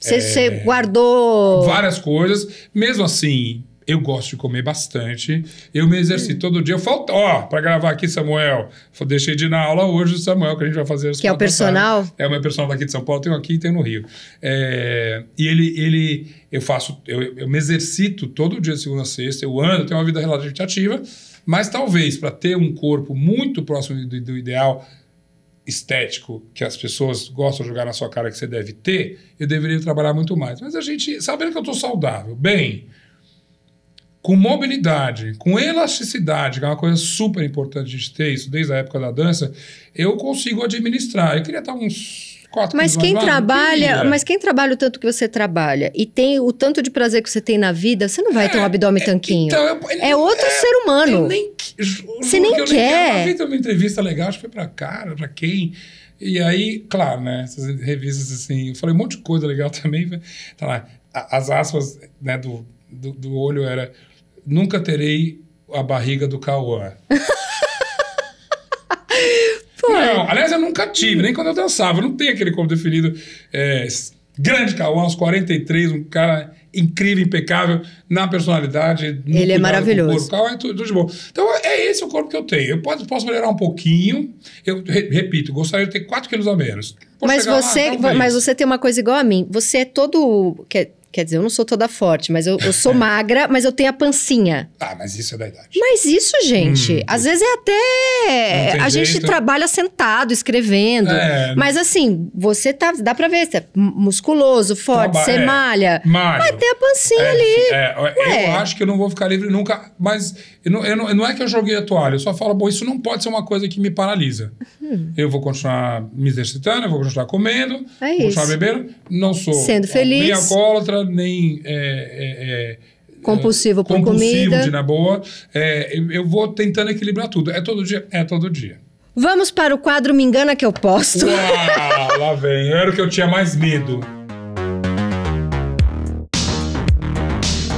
você é, guardou. Várias coisas. Mesmo assim, eu gosto de comer bastante. Eu me exercito hum. todo dia. Eu falto, ó, para gravar aqui, Samuel. Deixei de ir na aula hoje, Samuel, que a gente vai fazer as Que é o personal? É o meu personal daqui de São Paulo, tenho aqui e tenho no Rio. É, e ele, ele, eu faço, eu, eu me exercito todo dia, segunda a sexta. Eu ando, tenho uma vida relativamente ativa. Mas talvez para ter um corpo muito próximo do, do ideal estético que as pessoas gostam de jogar na sua cara que você deve ter, eu deveria trabalhar muito mais. Mas a gente, sabendo que eu estou saudável, bem, com mobilidade, com elasticidade, que é uma coisa super importante de ter isso desde a época da dança, eu consigo administrar. Eu queria estar uns Quatro mas quem trabalha, mas quem trabalha o tanto que você trabalha e tem o tanto de prazer que você tem na vida, você não vai é, ter um é, abdômen é, tanquinho. Então, eu, é outro é, ser humano. Nem, você nem quer. Nem, uma uma entrevista legal, acho que foi pra cara, pra quem. E aí, claro, né? Essas revistas assim, eu falei um monte de coisa legal também. Tá lá, as aspas né, do, do, do olho era nunca terei a barriga do Cauã. Aliás, eu nunca tive, nem quando eu dançava. Eu não tenho aquele corpo definido. É, grande Cauã, aos 43, um cara incrível, impecável na personalidade. Ele é maravilhoso. Corpo, é tudo, de bom. Então, é esse o corpo que eu tenho. Eu posso, posso melhorar um pouquinho. Eu repito, gostaria de ter 4 quilos a menos. mas você, lá, mas você tem uma coisa igual a mim. Você é todo. Que é Quer dizer, eu não sou toda forte, mas eu, eu sou magra, mas eu tenho a pancinha. Ah, mas isso é da idade. Mas isso, gente, hum, às vezes é até. A jeito. gente trabalha sentado, escrevendo. É, mas assim, você tá. Dá pra ver, você é musculoso, forte, você é, malha. Mas tem a pancinha é, ali. É, eu acho que eu não vou ficar livre nunca, mas eu não, eu não, não, é que eu joguei a toalha, eu só falo, bom, isso não pode ser uma coisa que me paralisa. Hum. Eu vou continuar me exercitando, eu vou continuar comendo, vou é continuar bebendo, não sou. Sendo feliz. Nem alcoólatra, nem é, é, é compulsivo por compulsivo comida. de na boa. É, eu vou tentando equilibrar tudo. É todo dia? É todo dia. Vamos para o quadro Me Engana Que Eu Posto. Uau, lá vem. Era o que eu tinha mais medo.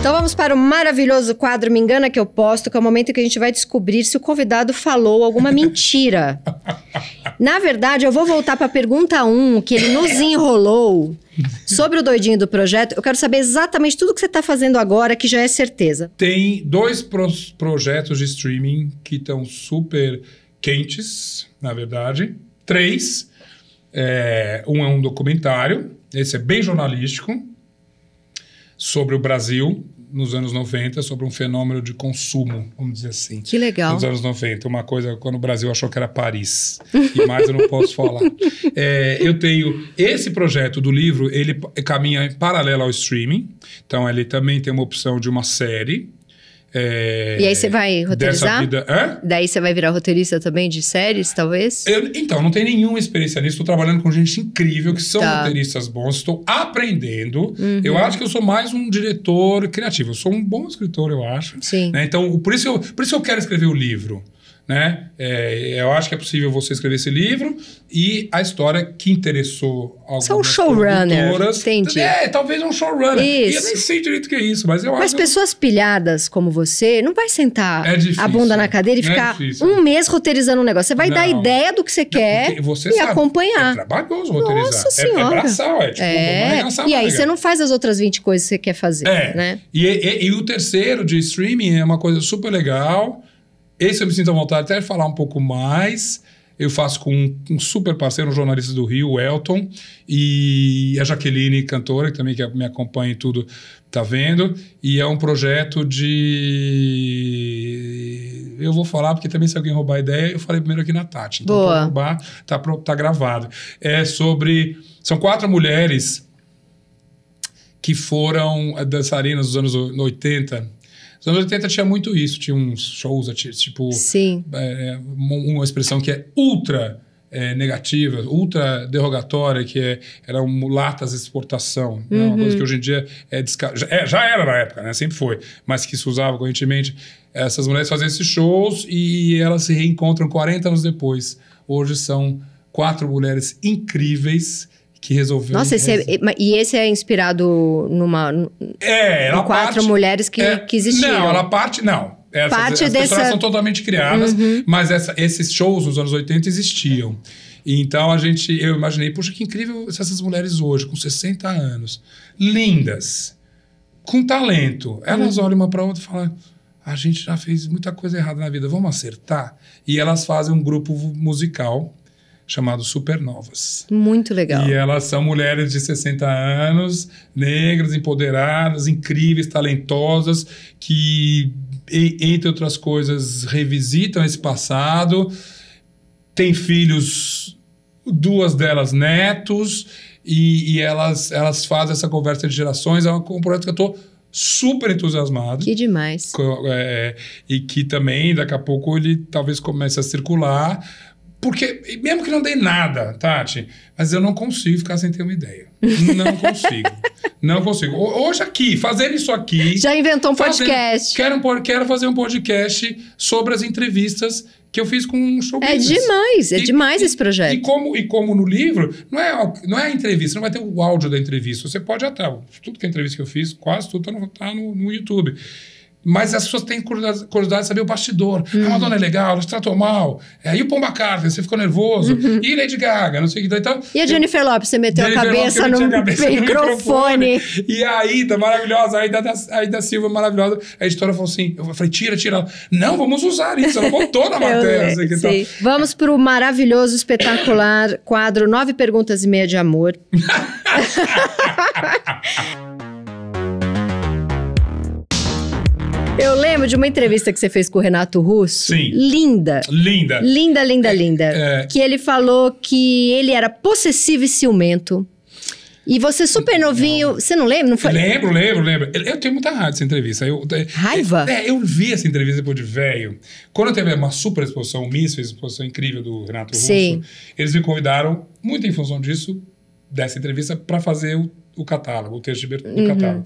Então vamos para o maravilhoso quadro Me Engana Que Eu Posto, que é o momento que a gente vai descobrir se o convidado falou alguma mentira. Na verdade, eu vou voltar para a pergunta 1, um, que ele nos enrolou. Sobre o doidinho do projeto, eu quero saber exatamente tudo que você está fazendo agora, que já é certeza. Tem dois projetos de streaming que estão super quentes, na verdade. Três. É, um é um documentário, esse é bem jornalístico, sobre o Brasil, nos anos 90 sobre um fenômeno de consumo, vamos dizer assim. Que legal. Nos anos 90, uma coisa quando o Brasil achou que era Paris. E mais eu não posso falar. É, eu tenho esse projeto do livro, ele caminha em paralelo ao streaming. Então ele também tem uma opção de uma série é, e aí você vai roteirizar? Vida... Daí você vai virar roteirista também de séries, talvez? Eu, então, não tenho nenhuma experiência nisso. Estou trabalhando com gente incrível, que são tá. roteiristas bons. Estou aprendendo. Uhum. Eu acho que eu sou mais um diretor criativo. Eu sou um bom escritor, eu acho. Sim. Né? Então, por isso, eu, por isso eu quero escrever o livro. Né? É, eu acho que é possível você escrever esse livro e a história que interessou algumas São showrunners, entendi. É, talvez um showrunner. Isso. E eu nem sei direito o que é isso, mas eu mas acho... É mas pessoas pilhadas como você não vai sentar é difícil, a bunda na é cadeira e ficar é um mês roteirizando um negócio. Você vai não. dar ideia do que você quer você e sabe, acompanhar. É trabalhoso roteirizar. Nossa é, senhora. É, braçal, é tipo... É. E aí você não faz as outras 20 coisas que você quer fazer, né? E, e, e o terceiro de streaming é uma coisa super legal esse eu me sinto à vontade até de falar um pouco mais. Eu faço com um, um super parceiro, um jornalista do Rio, o Elton, e a Jaqueline, cantora, que também que me acompanha e tudo, tá vendo. E é um projeto de. Eu vou falar, porque também se alguém roubar a ideia, eu falei primeiro aqui na Tati. Então, Boa. roubar, tá, tá gravado. É sobre. São quatro mulheres que foram eh, dançarinas dos anos 80 nos anos 80 tinha muito isso, tinha uns shows, tipo. Sim. É, uma expressão que é ultra. É, negativa, ultra derrogatória, que é, eram mulatas de exportação. Uhum. Né? Uma coisa que uhum. hoje em dia é, é, já era na época, né? sempre foi, mas que se usava correntemente. Essas mulheres fazem esses shows e elas se reencontram 40 anos depois. Hoje são quatro mulheres incríveis que resolveu. Nossa, esse é, e esse é inspirado numa. É, ela quatro parte, mulheres que, é, que existiam Não, ela parte. Não. Essas, parte as dessa... são totalmente criadas, uhum. mas essa, esses shows nos anos 80 existiam. Então a gente, eu imaginei, puxa que incrível essas mulheres hoje, com 60 anos, lindas, com talento. Elas uhum. olham uma para outra e falam a gente já fez muita coisa errada na vida, vamos acertar? E elas fazem um grupo musical chamado Supernovas. Muito legal. E elas são mulheres de 60 anos, negras, empoderadas, incríveis, talentosas, que, entre outras coisas, revisitam esse passado, têm filhos, duas delas netos, e, e elas, elas fazem essa conversa de gerações. É um projeto que eu estou super entusiasmado. Que demais. É, e que também, daqui a pouco, ele talvez comece a circular porque, mesmo que não dê nada, Tati, mas eu não consigo ficar sem ter uma ideia. Não consigo. não consigo. Hoje aqui, fazendo isso aqui. Já inventou um fazendo, podcast. Quero, quero fazer um podcast sobre as entrevistas que eu fiz com um show É demais, é e, demais esse projeto. E, e, como, e como no livro, não é, não é a entrevista, não vai ter o áudio da entrevista. Você pode até. Tudo que é entrevista que eu fiz, quase tudo está no, tá no, no YouTube. Mas as pessoas têm curiosidade de saber o bastidor. Uhum. A ah, Madonna é legal, ela se tratou mal. É, e o Pomba Carter, você ficou nervoso. Uhum. E Lady Gaga, não sei o que. Então, e a Jennifer Lopes, você meteu a cabeça, Lopes, no, a cabeça microfone. no, microfone. E a Aida, maravilhosa, a Aida, a Ida Silva, maravilhosa. A editora falou assim, eu falei, tira, tira. Não, vamos usar isso, ela botou na matéria. eu, assim, sim. Então. Vamos para o maravilhoso, espetacular quadro Nove Perguntas e Meia de Amor. Eu lembro de uma entrevista que você fez com o Renato Russo. Sim. Linda. Linda. Linda, linda, é, linda. É... Que ele falou que ele era possessivo e ciumento. E você super novinho, não. você não lembra? Não foi? Lembro, lembro, lembro. Eu tenho muita raiva dessa entrevista. Eu, é, Raiva? É, é, eu vi essa entrevista depois de velho. Quando teve uma super exposição, o Miss fez uma exposição incrível do Renato Russo. Sim. Eles me convidaram, muito em função disso, dessa entrevista, para fazer o, o, catálogo, o texto de abertura do uhum. catálogo.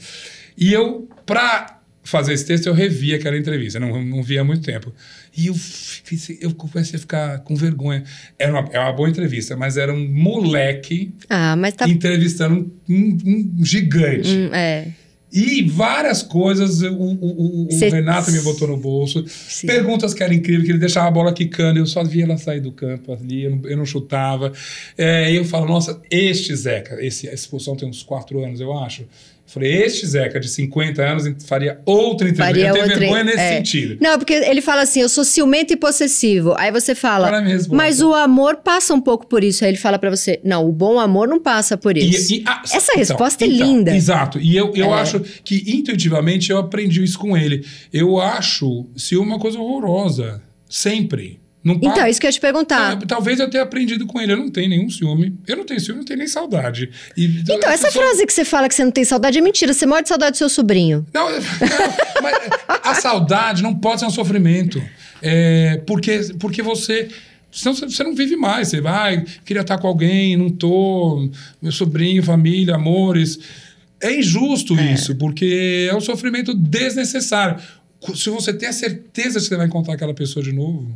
E eu, para fazer esse texto, eu revi aquela entrevista, não, não vi há muito tempo. E eu, fiquei, eu comecei a ficar com vergonha. Era uma, era é uma boa entrevista, mas era um moleque ah, tá... entrevistando um, um, um gigante. Hum, é. E várias coisas, o, o, o, Cê... o, Renato me botou no bolso. Sim. Perguntas que eram incríveis, que ele deixava a bola quicando, eu só via ela sair do campo ali, eu não, eu não chutava. É, eu falo, nossa, este Zeca, esse, expulsão tem uns quatro anos, eu acho. Falei, este Zeca de 50 anos faria outra entrevista. Faria eu tenho outra... vergonha nesse é. sentido. Não, porque ele fala assim, eu sou ciumento e possessivo. Aí você fala, mas o amor passa um pouco por isso. Aí ele fala para você, não, o bom amor não passa por isso. E, e, ah, a, Essa então, resposta é então, linda. Exato. E eu, eu é. acho que intuitivamente eu aprendi isso com ele. Eu acho se uma coisa horrorosa. Sempre. Não então, é isso que eu ia te perguntar. É, talvez eu tenha aprendido com ele. Eu não tenho nenhum ciúme. Eu não tenho ciúme, não tenho nem saudade. E, então, essa frase que você fala que você não tem saudade é mentira. Você morre de saudade do seu sobrinho. Não, não é, é, mas a saudade não pode ser um sofrimento. É, porque, porque você. Senão você não vive mais. Você vai, queria estar com alguém, não tô. Meu sobrinho, família, amores. É injusto é. isso, porque é um sofrimento desnecessário. Se você tem a certeza que você vai encontrar aquela pessoa de novo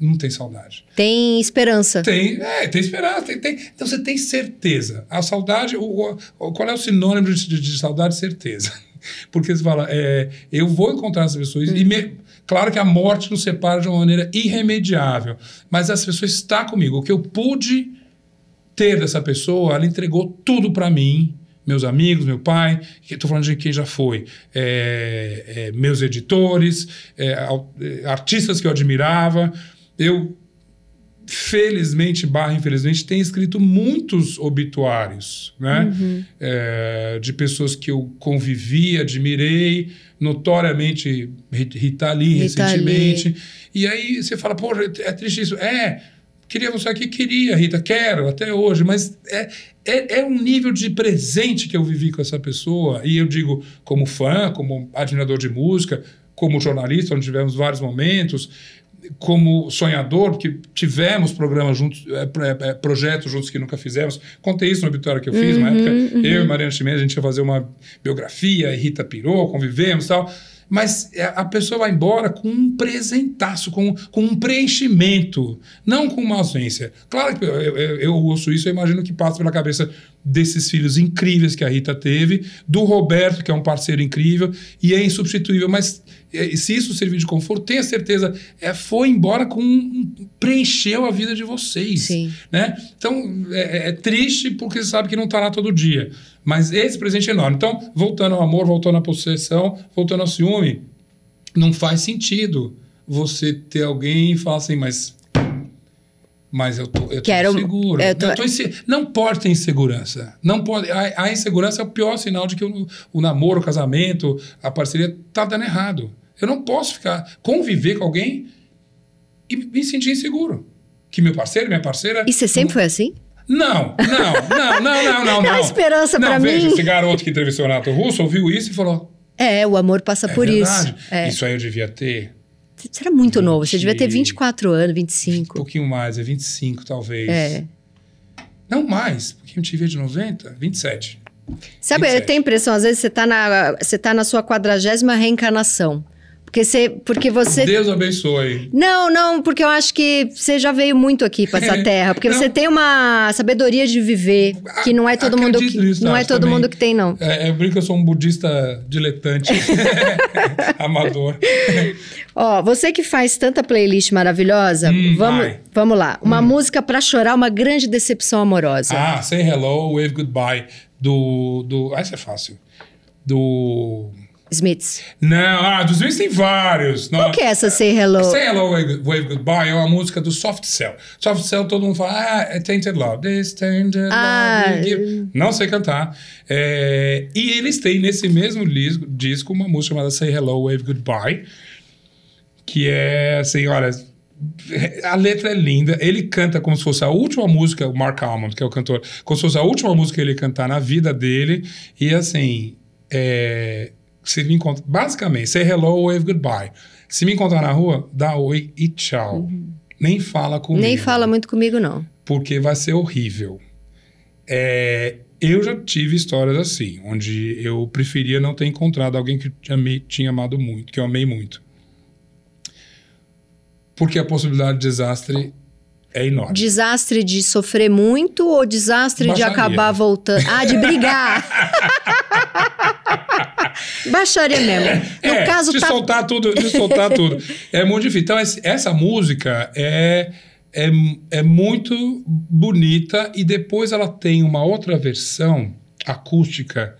não tem saudade. Tem esperança. Tem, é, tem esperança. Tem, tem. Então você tem certeza. A saudade, o, o qual é o sinônimo de, de, de saudade? Certeza. Porque você fala, é, eu vou encontrar essas pessoas. E hum. me, claro que a morte nos separa de uma maneira irremediável, mas essa pessoa está comigo. O que eu pude ter dessa pessoa, ela entregou tudo para mim meus amigos, meu pai, estou falando de quem já foi, é, é, meus editores, é, é artistas que eu admirava, eu, felizmente, barra infelizmente, tenho escrito muitos obituários, né? Uhum. É, de pessoas que eu convivi, admirei, notoriamente Rita Lee recentemente. Lee. E aí você fala, pô, é triste isso. É, queria você aqui, queria, Rita, quero até hoje, mas é, é, é, um nível de presente que eu vivi com essa pessoa. E eu digo, como fã, como admirador de música, como jornalista, onde tivemos vários momentos, como sonhador, que tivemos programas juntos, é, é, é, projetos juntos que nunca fizemos. Contei isso no obituário que eu fiz, uhum, época, uhum. eu e Mariana Chimenez, a gente ia fazer uma biografia, Rita pirou, convivemos e tal. Mas é, a pessoa vai embora com um presentaço, com, com um preenchimento, não com uma ausência. Claro que eu, eu, eu ouço isso, eu imagino que passa pela cabeça desses filhos incríveis que a Rita teve, do Roberto, que é um parceiro incrível e é insubstituível. Mas é, se isso servir de conforto, tenha certeza, é, foi embora com. Um, preencheu a vida de vocês. Sim. Né? Então, é, é, é triste porque sabe que não está lá todo dia. Mas esse presente é enorme. Então, voltando ao amor, voltando à possessão, voltando ao ciúme, não faz sentido você ter alguém e falar assim, mas mas eu tô, eu Quero, tô seguro. Eu tô... Eu tô inse... Não porta insegurança. Não pode. A, a, insegurança é o pior sinal de que o, o namoro, o casamento, a parceria tá dando errado. Eu não posso ficar conviver com alguém e me sentir inseguro. Que meu parceiro, minha parceira. E você sempre não... foi assim? Não, não, não, não, não, não. É não. É esperança para mim. Veja, esse garoto que entrevistou o Renato Russo ouviu isso e falou: É, o amor passa é por verdade. isso. É. Isso aí eu devia ter você era muito 20... novo, você devia ter 24 anos, 25. Um pouquinho mais, é 25 talvez. É. Não mais, porque MTV é de 90, 27. Sabe, 27. eu tenho a impressão, às vezes você está na, tá na sua quadragésima reencarnação. Porque você. Porque você... Deus abençoe. Não, não, porque eu acho que você já veio muito aqui para essa terra. Porque não. você tem uma sabedoria de viver que não é todo Acredito mundo que. Nisso, não é todo também. mundo que tem, não. É, é, eu brinco que eu sou um budista diletante, amador. Ó, você que faz tanta playlist maravilhosa, hum, vamos, vamos lá. Uma hum. música para chorar, uma grande decepção amorosa. Ah, Say Hello, Wave Goodbye, do. do essa é fácil. Do. Smiths. Não, ah, dos Smiths tem vários. Qual que é essa Say Hello? Say Hello, Wave, Goodbye é uma música do Soft Cell. Soft Cell todo mundo fala, ah, é Tainted Love. This Tainted ah. É. Não sei cantar. É, e eles têm nesse mesmo disco uma música chamada Say Hello, Wave Goodbye, que é assim, olha... A letra é linda. Ele canta como se fosse a última música, o Mark Almond, que é o cantor, como se fosse a última música que ele cantar na vida dele. E assim, é, se me encontrar, basicamente, say hello, wave goodbye. Se me encontrar na rua, dá oi e tchau. Uhum. Nem fala comigo. Nem fala muito comigo, não. Porque vai ser horrível. É, eu já tive histórias assim, onde eu preferia não ter encontrado alguém que amei, tinha amado muito, que eu amei muito. Porque a possibilidade de desastre é enorme. Desastre de sofrer muito ou desastre Baixaria. de acabar voltando? Ah, de brigar! Baixaria mesmo. É, no é, caso, de tá... soltar tudo, de soltar tudo. É muito difícil. Então, essa música é, é, é muito bonita e depois ela tem uma outra versão acústica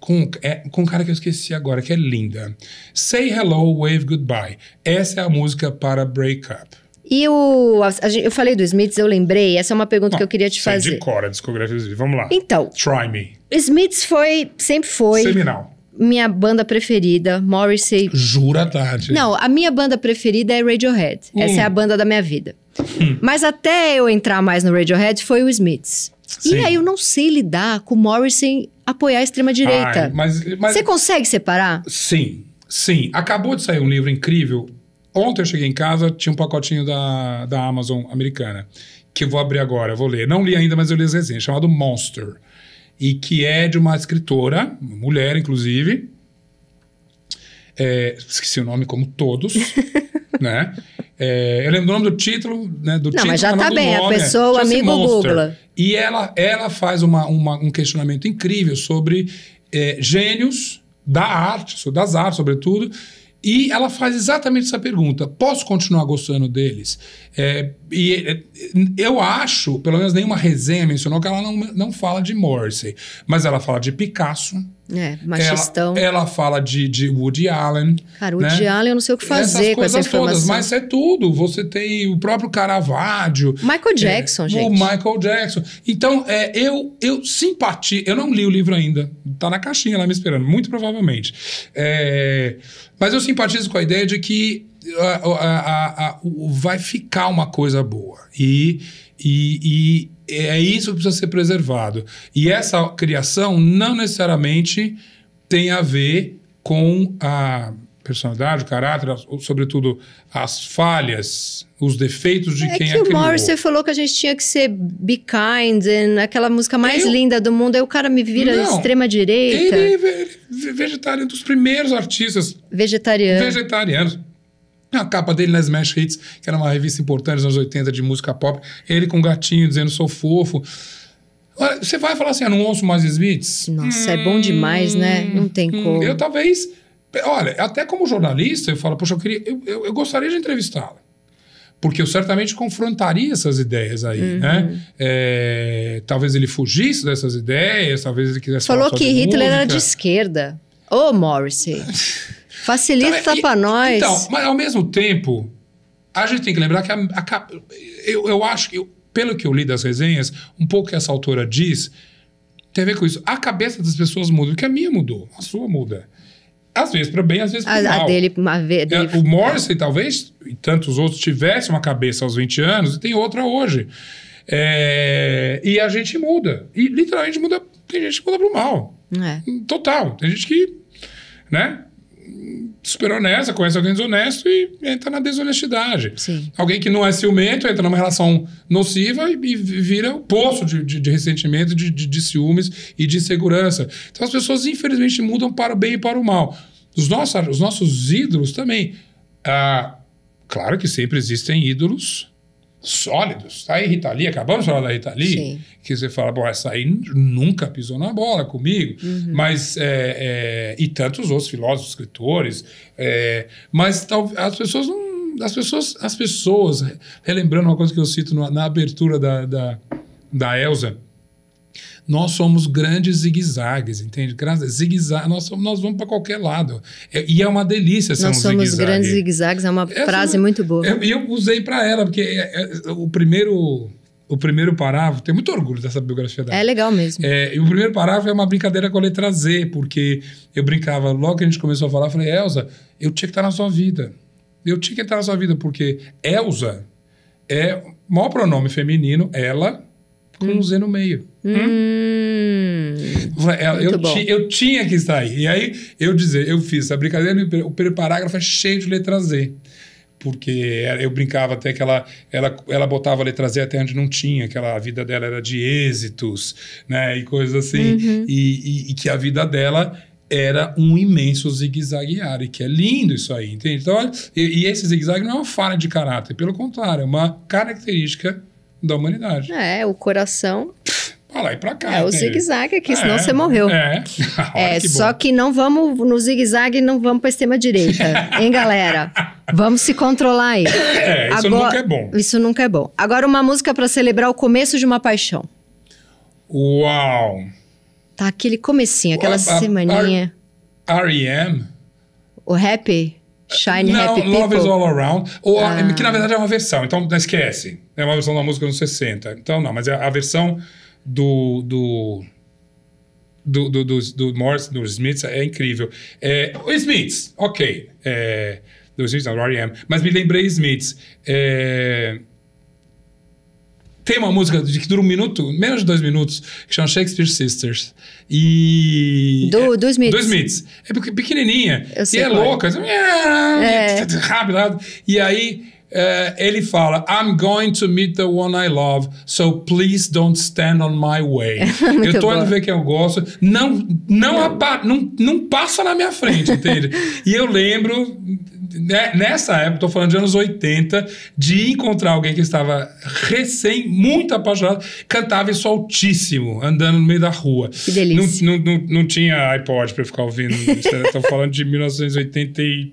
com, é, com um cara que eu esqueci agora, que é linda. Say Hello, Wave Goodbye. Essa é a música para Break Up. E o. a, eu falei do Smiths, eu lembrei. Essa é uma pergunta Não, que eu queria te fazer. De cor, a discografia Vamos lá. Então. Try Me. Smiths foi. Sempre foi. Seminal minha banda preferida, Morrissey. Jura, tarde. Não, a minha banda preferida é Radiohead. Hum. Essa é a banda da minha vida. Hum. Mas até eu entrar mais no Radiohead foi o Smiths. Sim. E aí eu não sei lidar com o Morrissey apoiar a extrema-direita. Você consegue separar? Sim, sim. Acabou de sair um livro incrível. Ontem eu cheguei em casa, tinha um pacotinho da, da Amazon americana, que eu vou abrir agora, vou ler. Não li ainda, mas eu li as resenhas, chamado Monster e que é de uma escritora, mulher inclusive, é, esqueci o nome como todos, né? É, eu lembro o nome do título, né? Do Não, título, mas já está bem, nome, a é pessoa, o é, amigo Google. E ela, ela faz uma, uma, um questionamento incrível sobre é, gênios da arte, das artes, sobretudo, e ela faz exatamente essa pergunta: posso continuar gostando deles? É, e é, é, eu acho, pelo menos nenhuma resenha mencionou que ela não, não fala de Morrissey, mas ela fala de Picasso. É, machistão. Ela, ela fala de, de Woody Allen. Cara, né? Woody né? Allen eu não sei o que fazer Essas com coisas essa todas, mas é tudo. Você tem o próprio Caravaggio. Michael é, Jackson, é, gente. O Michael Jackson. Então, é, eu, eu simpatizo. Eu não li o livro ainda. Tá na caixinha lá me esperando, muito provavelmente. É, mas eu simpatizo com a ideia de que a, a, a, vai ficar uma coisa boa. E, e, e é isso que precisa ser preservado. E essa criação não necessariamente tem a ver com a personalidade, o caráter, sobretudo as falhas, os defeitos de é quem que a criou. o Morrissey falou que a gente tinha que ser be kind, and aquela música mais eu, linda do mundo, aí o cara me vira não, extrema direita. Ele é, é vegetariano, dos primeiros artistas vegetariano. vegetarianos a capa dele na Smash Hits, que era uma revista importante nos anos 80 de música pop, ele com um gatinho dizendo sou fofo. você vai falar assim, eu ah, não ouço mais Smiths? Nossa, hum, é bom demais, né? Não tem hum, como. Eu talvez, olha, até como jornalista, eu falo, poxa, eu, queria, eu, eu, eu gostaria de entrevistá-la. Porque eu certamente confrontaria essas ideias aí, uhum. né? É, talvez ele fugisse dessas ideias, talvez ele quisesse Falou que Hitler música. era de esquerda. Ô, oh, Morrissey. Facilita então, é, para nós. Então, mas ao mesmo tempo, a gente tem que lembrar que a, a, eu, eu acho que, eu, pelo que eu li das resenhas, um pouco que essa autora diz tem a ver com isso. A cabeça das pessoas muda, porque a minha mudou, a sua muda. Às vezes para bem, às vezes para mal. A dele, uma vez, é, dele... O Morrissey, talvez, e tantos outros, tivesse uma cabeça aos 20 anos e tem outra hoje. É, e a gente muda. E literalmente muda. Tem gente que muda pro mal. É. Total. Tem gente que. Né? super honesta, conhece alguém desonesto e entra na desonestidade. Sim. Alguém que não é ciumento entra numa relação nociva e, e vira o um poço de, de, de ressentimento, de, de, de ciúmes e de insegurança. Então as pessoas, infelizmente, mudam para o bem e para o mal. Os nossos, os nossos ídolos também. Ah, claro que sempre existem ídolos sólidos. Tá aí Rita Lee, acabamos de falar da Rita Lee, Sim. que você fala, bom, essa aí nunca pisou na bola comigo, uhum. mas é, é, e tantos outros filósofos, escritores, é, mas tal, as pessoas não as pessoas, as pessoas, relembrando uma coisa que eu cito na, na abertura da, da, da Elsa, nós somos grandes zigue-zagues, entende? Zigue-zague, nós, somos, nós vamos para qualquer lado. É, e é uma delícia ser nós um zigue-zague. Nós somos grandes zigue-zagues, é uma Essa, frase muito boa. É, e eu, eu, usei para ela, porque é, é, o primeiro o primeiro parágrafo, tenho muito orgulho dessa biografia dela. É legal mesmo. É, e o primeiro parágrafo é uma brincadeira com a letra Z, porque eu brincava, logo que a gente começou a falar, eu falei, Elza, eu tinha que estar na sua vida. Eu tinha que estar na sua vida, porque Elza é o maior pronome feminino, ela com hum. um Z no meio. Hum. É, eu, eu, ti, eu, tinha que sair. E aí eu dizer, eu fiz a brincadeira, o primeiro parágrafo é cheio de letra Z. Porque eu brincava até que ela, ela, ela botava a letra Z até onde não tinha, que ela, a vida dela era de êxitos, né? E coisas assim. Uhum. E, e, e que a vida dela era um imenso zigue-zaguear, e que é lindo isso aí, entende? Então, e, e esse zigue-zague não é uma falha de caráter, pelo contrário, é uma característica da humanidade. É, o coração. Pra lá e pra cá. É o zigue-zague aqui, senão é. você morreu. É, é que só que não vamos no zigue-zague não vamos pra extrema-direita, hein, galera? Vamos se controlar aí. É, isso Agora, nunca é bom. Isso nunca é bom. Agora, uma música para celebrar o começo de uma paixão. Uau! Tá aquele comecinho, aquela Uau, semaninha. R.E.M.? O rap. Shine não, Happy Love People. Is All Around. Ou ah. a, que na verdade é uma versão, então não esquece. É uma versão da música dos 60. Então não, mas é a versão do. do do, do, do, do Morris, do Smiths, é incrível. É, o Smiths, ok. É, do Smiths, não, do R.E.M. Mas me lembrei Smiths. É, tem uma música de que dura um minuto, menos de dois minutos, que chama Shakespeare Sisters. E. Do, é, dois Smiths. Smiths. É pequenininha. Eu e é, é. louca. Assim, é. é. Rápido. E aí Uh, ele fala: I'm going to meet the one I love, so please don't stand on my way. eu tô indo ver quem eu gosto, não, não, não. não, passa na minha frente, entende? e eu lembro, né, nessa época, tô falando de anos 80, de encontrar alguém que estava recém, muito apaixonado, cantava isso altíssimo, andando no meio da rua. Que delícia. Não, não, não, não tinha iPod para ficar ouvindo. Estou falando de 1983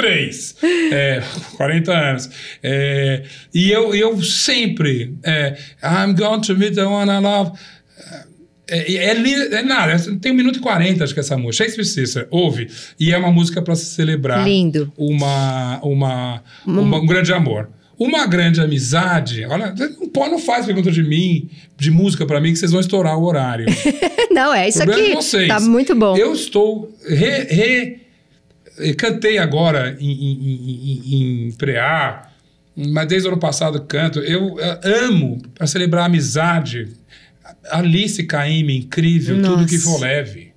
três, é, 40 anos. É, e eu, eu sempre, é, I'm going to meet the one I love. É, é, é, é nada, tem um minuto e quarenta, acho que essa música. Shakespeare Sister, ouve. E é uma música para se celebrar. Lindo. Uma, uma, uma, um grande amor. Uma grande amizade. Olha, não, não faz pergunta de mim, de música para mim, que vocês vão estourar o horário. não, é isso é aqui. É vocês. Tá muito bom. Eu estou re, re cantei agora em, em, em, em Preá, mas desde o ano passado canto. Eu, eu amo para celebrar a amizade. Alice Caime, incrível, Nossa. tudo que for leve.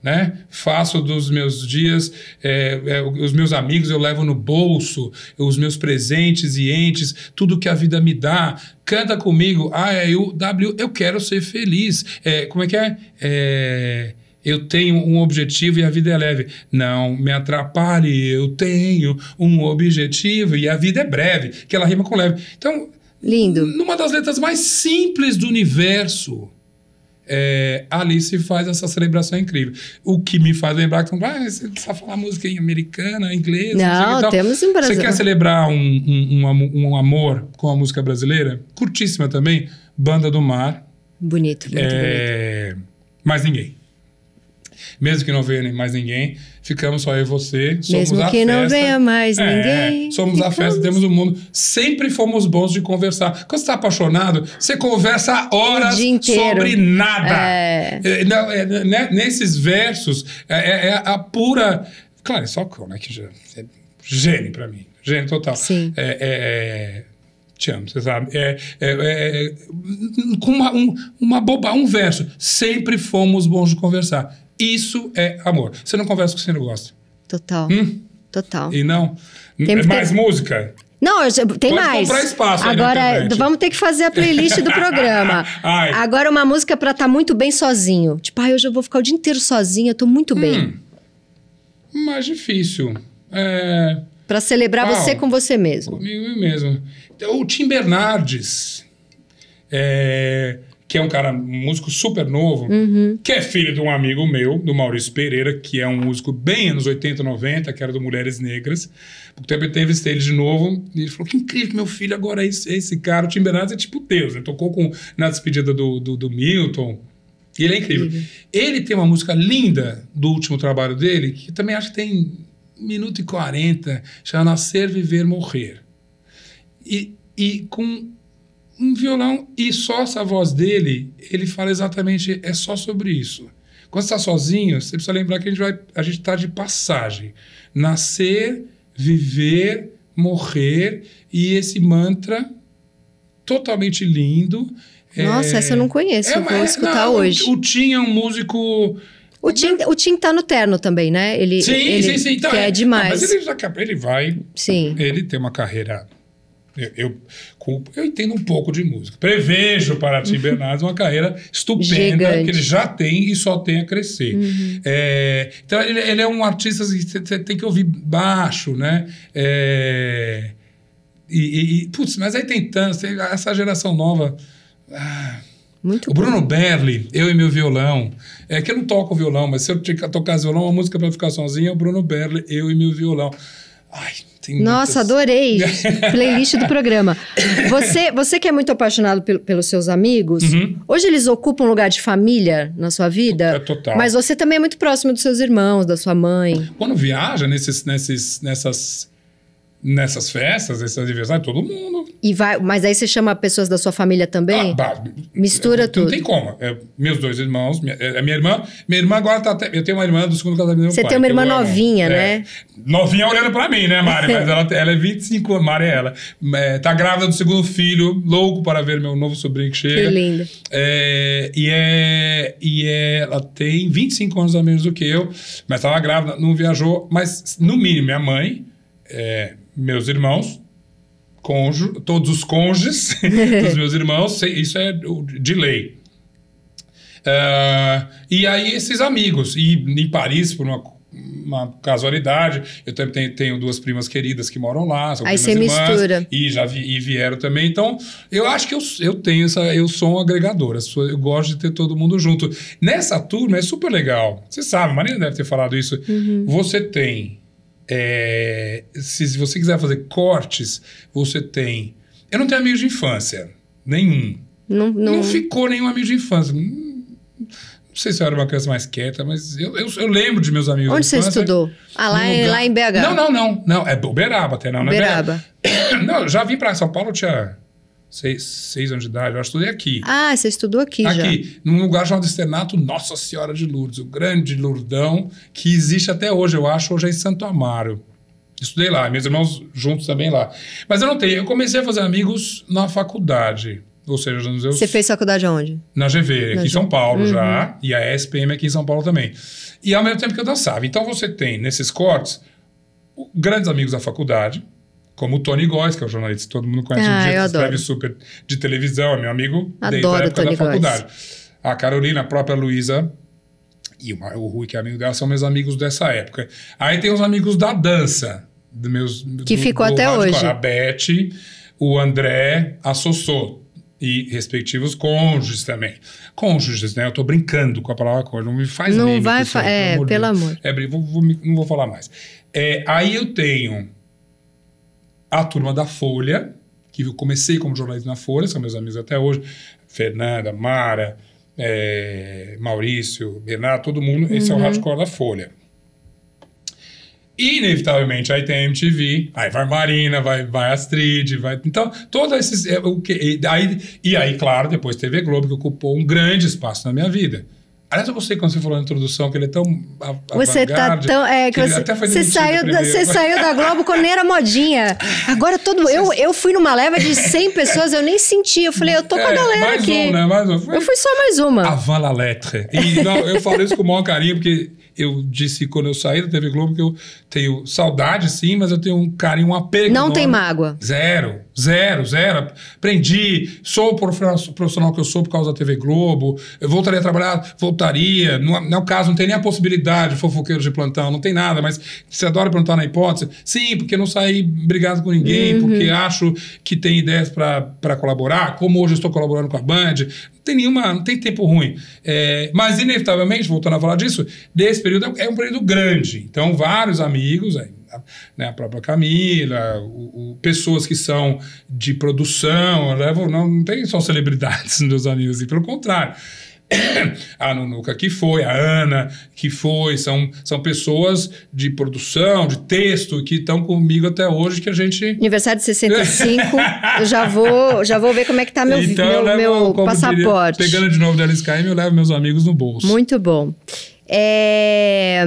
Né? Faço dos meus dias, é, é, os meus amigos eu levo no bolso, os meus presentes e entes, tudo que a vida me dá. Canta comigo, ah, é eu, W, eu quero ser feliz. É, como é que é? é eu tenho um objetivo e a vida é leve. Não me atrapalhe, eu tenho um objetivo e a vida é breve, que ela rima com leve. Então, lindo. Numa das letras mais simples do universo, é, Alice faz essa celebração incrível. O que me faz lembrar que ah, você precisa falar música americana, inglesa. Não, não temos um Brasil. Você quer celebrar um, um, um, um amor com a música brasileira? Curtíssima também. Banda do Mar. Bonito, muito é... bonito. Mais ninguém mesmo que não venha mais ninguém, ficamos só eu e você, somos mesmo a que festa. não venha mais é, ninguém. Somos ficamos. a festa, temos o um mundo. Sempre fomos bons de conversar. Quando você está apaixonado, você conversa horas sobre nada. É... É, é né, nesses versos, é, é, é, a pura... Claro, só o né, que já, é gênio para mim, gênio total. Sim. é, te amo, você sabe. É, é, é, com uma, um, uma boba, um verso. Sempre fomos bons de conversar. Isso é amor. Você não conversa com quem não gosta. Total. Hum? Total. E não? Tem é mais ter... música? Não, tem Pode mais. Comprar espaço Agora, vamos ter que fazer a playlist do programa. Agora, uma música pra estar tá muito bem sozinho. Tipo, ah, hoje eu vou ficar o dia inteiro sozinho. eu tô muito hum. bem. Mais difícil. É... Pra celebrar você com você mesmo. Comigo mesmo. Então, o Tim Bernardes. É que é um cara músico super novo, uhum. que é filho de um amigo meu, do Maurício Pereira, que é um músico bem anos 80, 90, que era do Mulheres Negras. Por tempo eu entrevistei ele de novo, e ele falou: que incrível, meu filho agora é esse, é esse cara. O Tim Bernardes é tipo Deus, ele tocou com, na despedida do, do, do Milton. E ele é incrível. incrível. Ele tem uma música linda do último trabalho dele, que também acho que tem minuto e 40, chama Nascer, Viver, Morrer. E, e com um violão e só essa voz dele, ele fala exatamente, é só sobre isso. Quando você está sozinho, você precisa lembrar que a gente vai, a gente está de passagem. Nascer, viver, morrer e esse mantra totalmente lindo. É Nossa, é... essa eu não conheço, é, vou escutar não, hoje. O, o Tim é um músico o Tim, o Tim tá no terno também, né? Ele, sim, ele sim, sim. Então, quer é, demais. É, não, mas ele, já, ele vai. Sim. Ele tem uma carreira. Eu, eu, eu entendo um pouco de música. Prevejo para Tim uhum. Bernardes uma carreira estupenda Gigante. que ele já tem e só tem a crescer. Uhum. É, então ele, ele, é um artista que assim, você tem que ouvir baixo, né? É, e, e, putz, mas aí tem tanto, essa geração nova. Ah, muito o Bruno Berli, eu e meu violão. É que eu não toco violão, mas se eu tocar violão, uma música para ficar sozinho é o Bruno Berli, eu e meu violão. Ai, tem Nossa, muitas... adorei! Playlist do programa. Você, você que é muito apaixonado pelos seus amigos, uhum. hoje eles ocupam um lugar de família na sua vida? É total. Mas você também é muito próximo dos seus irmãos, da sua mãe. Quando viaja nesses, nesses, nessas nessas festas, esses aniversários, todo mundo. E vai, mas aí você chama pessoas da sua família também? Ah, bah, Mistura tudo. Não tem como. É, meus dois irmãos, minha, é, é, minha irmã, minha irmã agora tá até, eu tenho uma irmã do segundo casamento do Você pai, tem uma irmã novinha, amo, é. né? É, novinha olhando para mim, né, Mari, mas ela, ela é 25 anos, Mari é ela. É, tá grávida do segundo filho, louco para ver meu novo sobrinho que chega. Que lindo. É, e é, e é, ela tem 25 anos a menos do que eu, mas tava grávida, não viajou, mas no mínimo minha mãe é, meus irmãos, cônjuge, todos os cônjuges dos meus irmãos, isso é de lei. Uh, e aí esses amigos, e em Paris, por uma, uma casualidade, eu também tenho, tenho, duas primas queridas que moram lá, são aí você irmãs, mistura. e já vi, e vieram também, então eu acho que eu, eu tenho essa, eu sou um agregador, eu gosto de ter todo mundo junto. Nessa turma é super legal, você sabe, Marina deve ter falado isso, uhum. você tem é, se você quiser fazer cortes, você tem. Eu não tenho amigos de infância, nenhum. Não, não... não ficou nenhum amigo de infância. Hum, não sei se eu era uma criança mais quieta, mas eu, eu, eu lembro de meus amigos. Onde você infância, estudou? Ah, lá, em, lá em BH. Não, não, não. não é Uberaba até, não. Uberaba. Não, é não, já vim para São Paulo, tinha seis, seis anos de idade, eu estudei aqui. Ah, você estudou aqui, aqui já. Aqui, num lugar chamado Externato Nossa Senhora de Lourdes, o grande Lourdão, que existe até hoje, eu acho, hoje é em Santo Amaro. Estudei lá, meus irmãos juntos também lá. Mas eu não tenho, eu comecei a fazer amigos na faculdade. Ou seja, nos Você fez faculdade onde? Na GV, na aqui em São Paulo uhum. já, e a SPM aqui em São Paulo também. E ao mesmo tempo que eu dançava. Então você tem nesses cortes grandes amigos da faculdade, como o Tony Góes, que é um jornalista que todo mundo conhece ah, um dia, que escreve adoro. super de televisão, é meu amigo desde a época da faculdade. Góes. A Carolina, a própria Luísa e o Rui, que é amigo dela, são meus amigos dessa época. Aí tem os amigos da dança, do meus que do, ficou do até hoje. a Beth, o André, a Sossô e respectivos cônjuges também. Cônjuges, né? Eu tô brincando com a palavra cônjuge, não me faz Não meme, vai, pessoal, é, pelo amor. É, vou, vou, não vou falar mais. É, aí eu tenho a turma da Folha, que eu comecei como jornalista na Folha, são meus amigos até hoje, Fernanda, Mara, é, Maurício, Bernardo, todo mundo, uhum. esse é o uhum. hardcore da Folha. Inevitavelmente, aí tem a MTV, aí vai Marina, vai, vai Astrid, vai. Então, todos esses. É, o que, e, aí, e aí, claro, depois TV Globo, que ocupou um grande espaço na minha vida. Aliás, eu gostei quando você falou na introdução que ele é tão. Você tá tão. É, que você, você saiu da, você saiu da Globo quando era modinha. Agora todo. Eu, eu fui numa leva de 100 pessoas, eu nem senti. Eu falei, eu tô com a é, galera mais aqui. Um, né? Mais um. Foi... Eu fui só mais uma. Avant la lettre. E não, eu falo isso com o maior carinho, porque eu disse quando eu saí da TV Globo que eu tenho saudade, sim, mas eu tenho um carinho, um apego. Não enorme. tem mágoa. Zero. Zero, zero. Aprendi, sou o profissional que eu sou por causa da TV Globo, eu voltaria a trabalhar, voltaria. É, não, é o caso, não tem nem a possibilidade, fofoqueiro de plantão, não tem nada, mas você adora perguntar na hipótese? Sim, porque não saí brigado com ninguém, uhum. porque acho que tem ideias para colaborar, como hoje estou colaborando com a Band. Não tem nenhuma, não tem tempo ruim. É, mas, inevitavelmente, voltando a falar disso, desse período é um é período grande. Então, vários amigos, aí, é, né, a própria Camila, o, o, pessoas que são de produção, levo, não, não tem só celebridades nos meus amigos, e pelo contrário. a Nunuca que foi, a Ana que foi, são, são pessoas de produção, de texto que estão comigo até hoje que a gente aniversário de 65, eu já vou, já vou ver como é que tá meu então, meu, passaporte. Diria, pegando de novo da LSKM, eu levo meus amigos no bolso. Muito bom. É...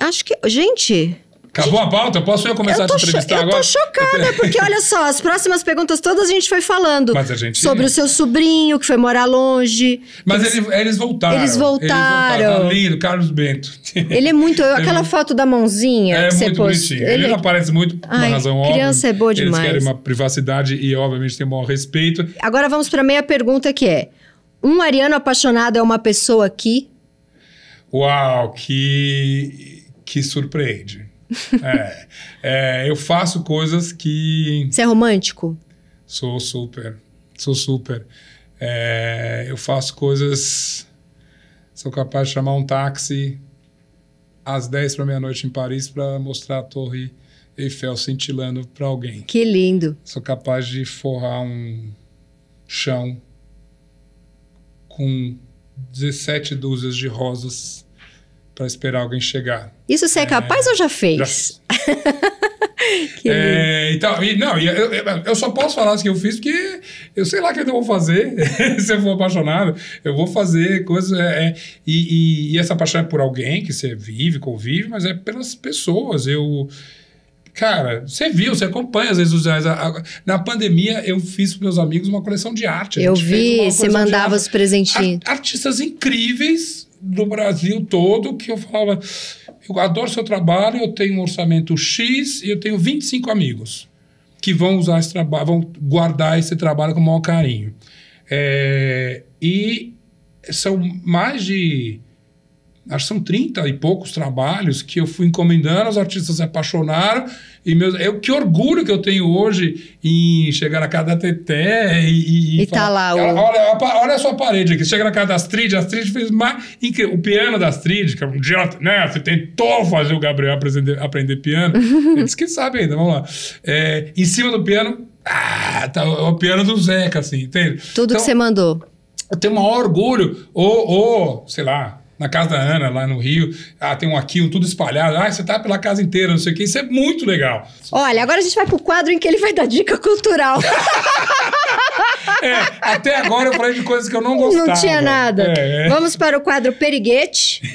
Acho que gente, Acabou a pauta? Eu posso eu começar eu tô, a te entrevistar eu agora? Eu tô chocada, porque olha só, as próximas perguntas todas a gente foi falando. Gente... Sobre o seu sobrinho, que foi morar longe. Mas eles, eles, voltaram. Eles voltaram. Eles voltaram. Tá lindo, Carlos Bento. Ele é muito... Eu, aquela é foto da mãozinha é, que você pôs. Bonitinho. Ele, ele não aparece muito, por Ai, razão criança óbvia. criança é boa demais. Eles querem uma privacidade e, obviamente, tem o maior respeito. Agora vamos pra meia pergunta, que é... Um ariano apaixonado é uma pessoa que... Uau, que... Que surpreende é, é, eu faço coisas que. Você é romântico? Sou super. Sou super. É, eu faço coisas. Sou capaz de chamar um táxi às 10 para meia-noite em Paris para mostrar a Torre Eiffel cintilando para alguém. Que lindo. Sou capaz de forrar um chão com 17 dúzias de rosas para esperar alguém chegar. Isso você é, é capaz ou já fez? Já... que é, então, e, não, eu, eu, só posso falar isso que eu fiz porque eu sei lá o que é eu vou fazer. Se eu for apaixonado, eu vou fazer coisas. É, é, e, e, e, essa paixão é por alguém que você vive, convive, mas é pelas pessoas. Eu. Cara, você viu, você acompanha às vezes os Na pandemia, eu fiz para meus amigos uma coleção de arte. Eu vi, você mandava os presentinhos. Artistas incríveis do Brasil todo que eu falava: eu adoro seu trabalho, eu tenho um orçamento X e eu tenho 25 amigos que vão usar esse trabalho, vão guardar esse trabalho com o maior carinho. É, e são mais de acho que são 30 e poucos trabalhos que eu fui encomendando, os artistas se apaixonaram. E meus, eu, é que orgulho que eu tenho hoje em chegar na casa da Teté e. E, e tá falar, tá lá o... olha, olha a sua parede aqui. Chega na casa da Astrid, a Astrid fez mais. Incrível. O piano da Astrid, que é um dia né? Você tentou fazer o Gabriel aprender, aprender piano. Eles que sabem ainda, vamos lá. É, em cima do piano. Ah, tá, o piano do Zeca, assim, entende? Tudo então, que você mandou. Eu tenho o maior orgulho, ou, ou sei lá, na casa da Ana, lá no Rio. Ah, tem um aqui, um tudo espalhado. Ah, você tá pela casa inteira, não sei o quê. Isso é muito legal. Olha, agora a gente vai pro quadro em que ele vai dar dica cultural. é, até agora eu falei de coisas que eu não gostava. Não tinha nada. É, é. Vamos para o quadro Periguete.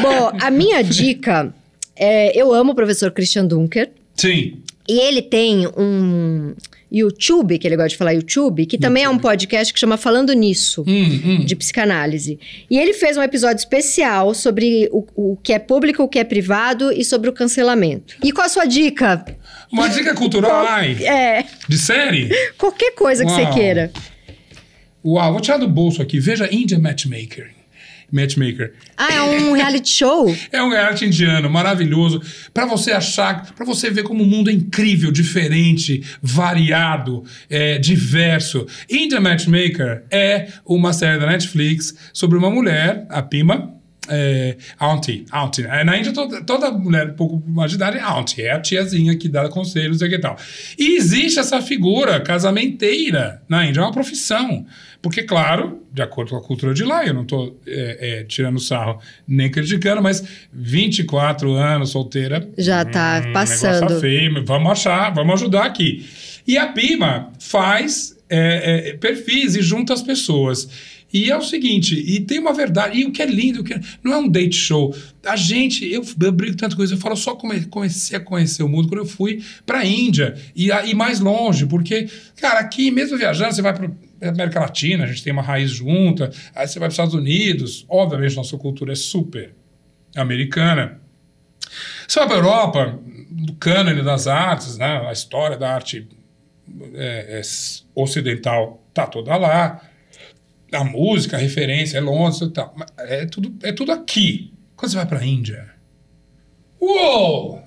Bom, a minha dica é, eu amo o professor Christian Dunker. Sim. E ele tem um YouTube, que ele gosta de falar YouTube, que também YouTube. é um podcast que chama Falando Nisso, hum, hum. de psicanálise. E ele fez um episódio especial sobre o, o que é público, o que é privado e sobre o cancelamento. E qual a sua dica? Uma dica cultural, ai. É. De série? Qualquer coisa Uau. que você queira. Uau, vou tirar do bolso aqui. Veja India Matchmaker. Matchmaker. Ah, é um reality show? é um reality indiano, maravilhoso. Para você achar, para você ver como o mundo é incrível, diferente, variado, é, diverso. India Matchmaker é uma série da Netflix sobre uma mulher, a Pima, é, auntie, auntie. Né? Na Índia, toda, toda mulher um pouco mais de idade é auntie, é a tiazinha que dá conselhos e tal. E existe essa figura casamenteira na Índia, é uma profissão. Porque, claro, de acordo com a cultura de lá, eu não estou é, é, tirando sarro nem criticando, mas 24 anos solteira. Já está hum, tá passando. Tá feio, vamos achar, vamos ajudar aqui. E a Pima faz é, é, perfis e junta as pessoas. E é o seguinte, e tem uma verdade, e o que é lindo, o que é, não é um date show. A gente, eu, eu brigo com isso, eu falo, só come, comecei a conhecer o mundo quando eu fui para a Índia e, a, e mais longe, porque, cara, aqui mesmo viajando, você vai para é América Latina, a gente tem uma raiz junta. Aí você vai para os Estados Unidos, obviamente nossa cultura é super americana. Você vai para a Europa, do cânone das artes, né? a história da arte é, é, ocidental está toda lá. A música, a referência é Londres e tal. É tudo, é tudo aqui. Quando você vai para a Índia... Uou!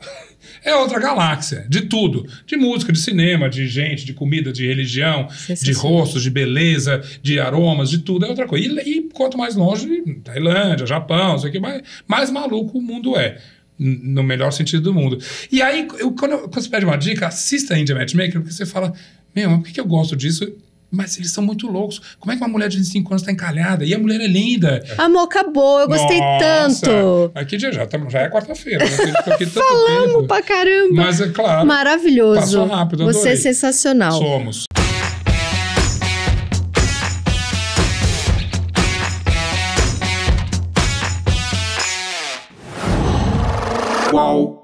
é outra galáxia. De tudo. De música, de cinema, de gente, de comida, de religião, sim, sim, de rostos, de beleza, de aromas, de tudo. É outra coisa. E, e quanto mais longe, Tailândia, Japão, sei o que, mais, mais maluco o mundo é no melhor sentido do mundo. E aí, eu, quando, eu, quando você pede uma dica, assista a India Matchmaker, porque você fala, meu, mas por que eu gosto disso? Mas eles são muito loucos. Como é que uma mulher de 25 anos está encalhada? E a mulher é linda. Amor, acabou. Eu gostei Nossa. tanto. Aqui já, já, tá, já é quarta-feira. Né? Falamos tempo. pra caramba. Mas é claro. Maravilhoso. Passou rápido. Você é sensacional. Somos. Qual?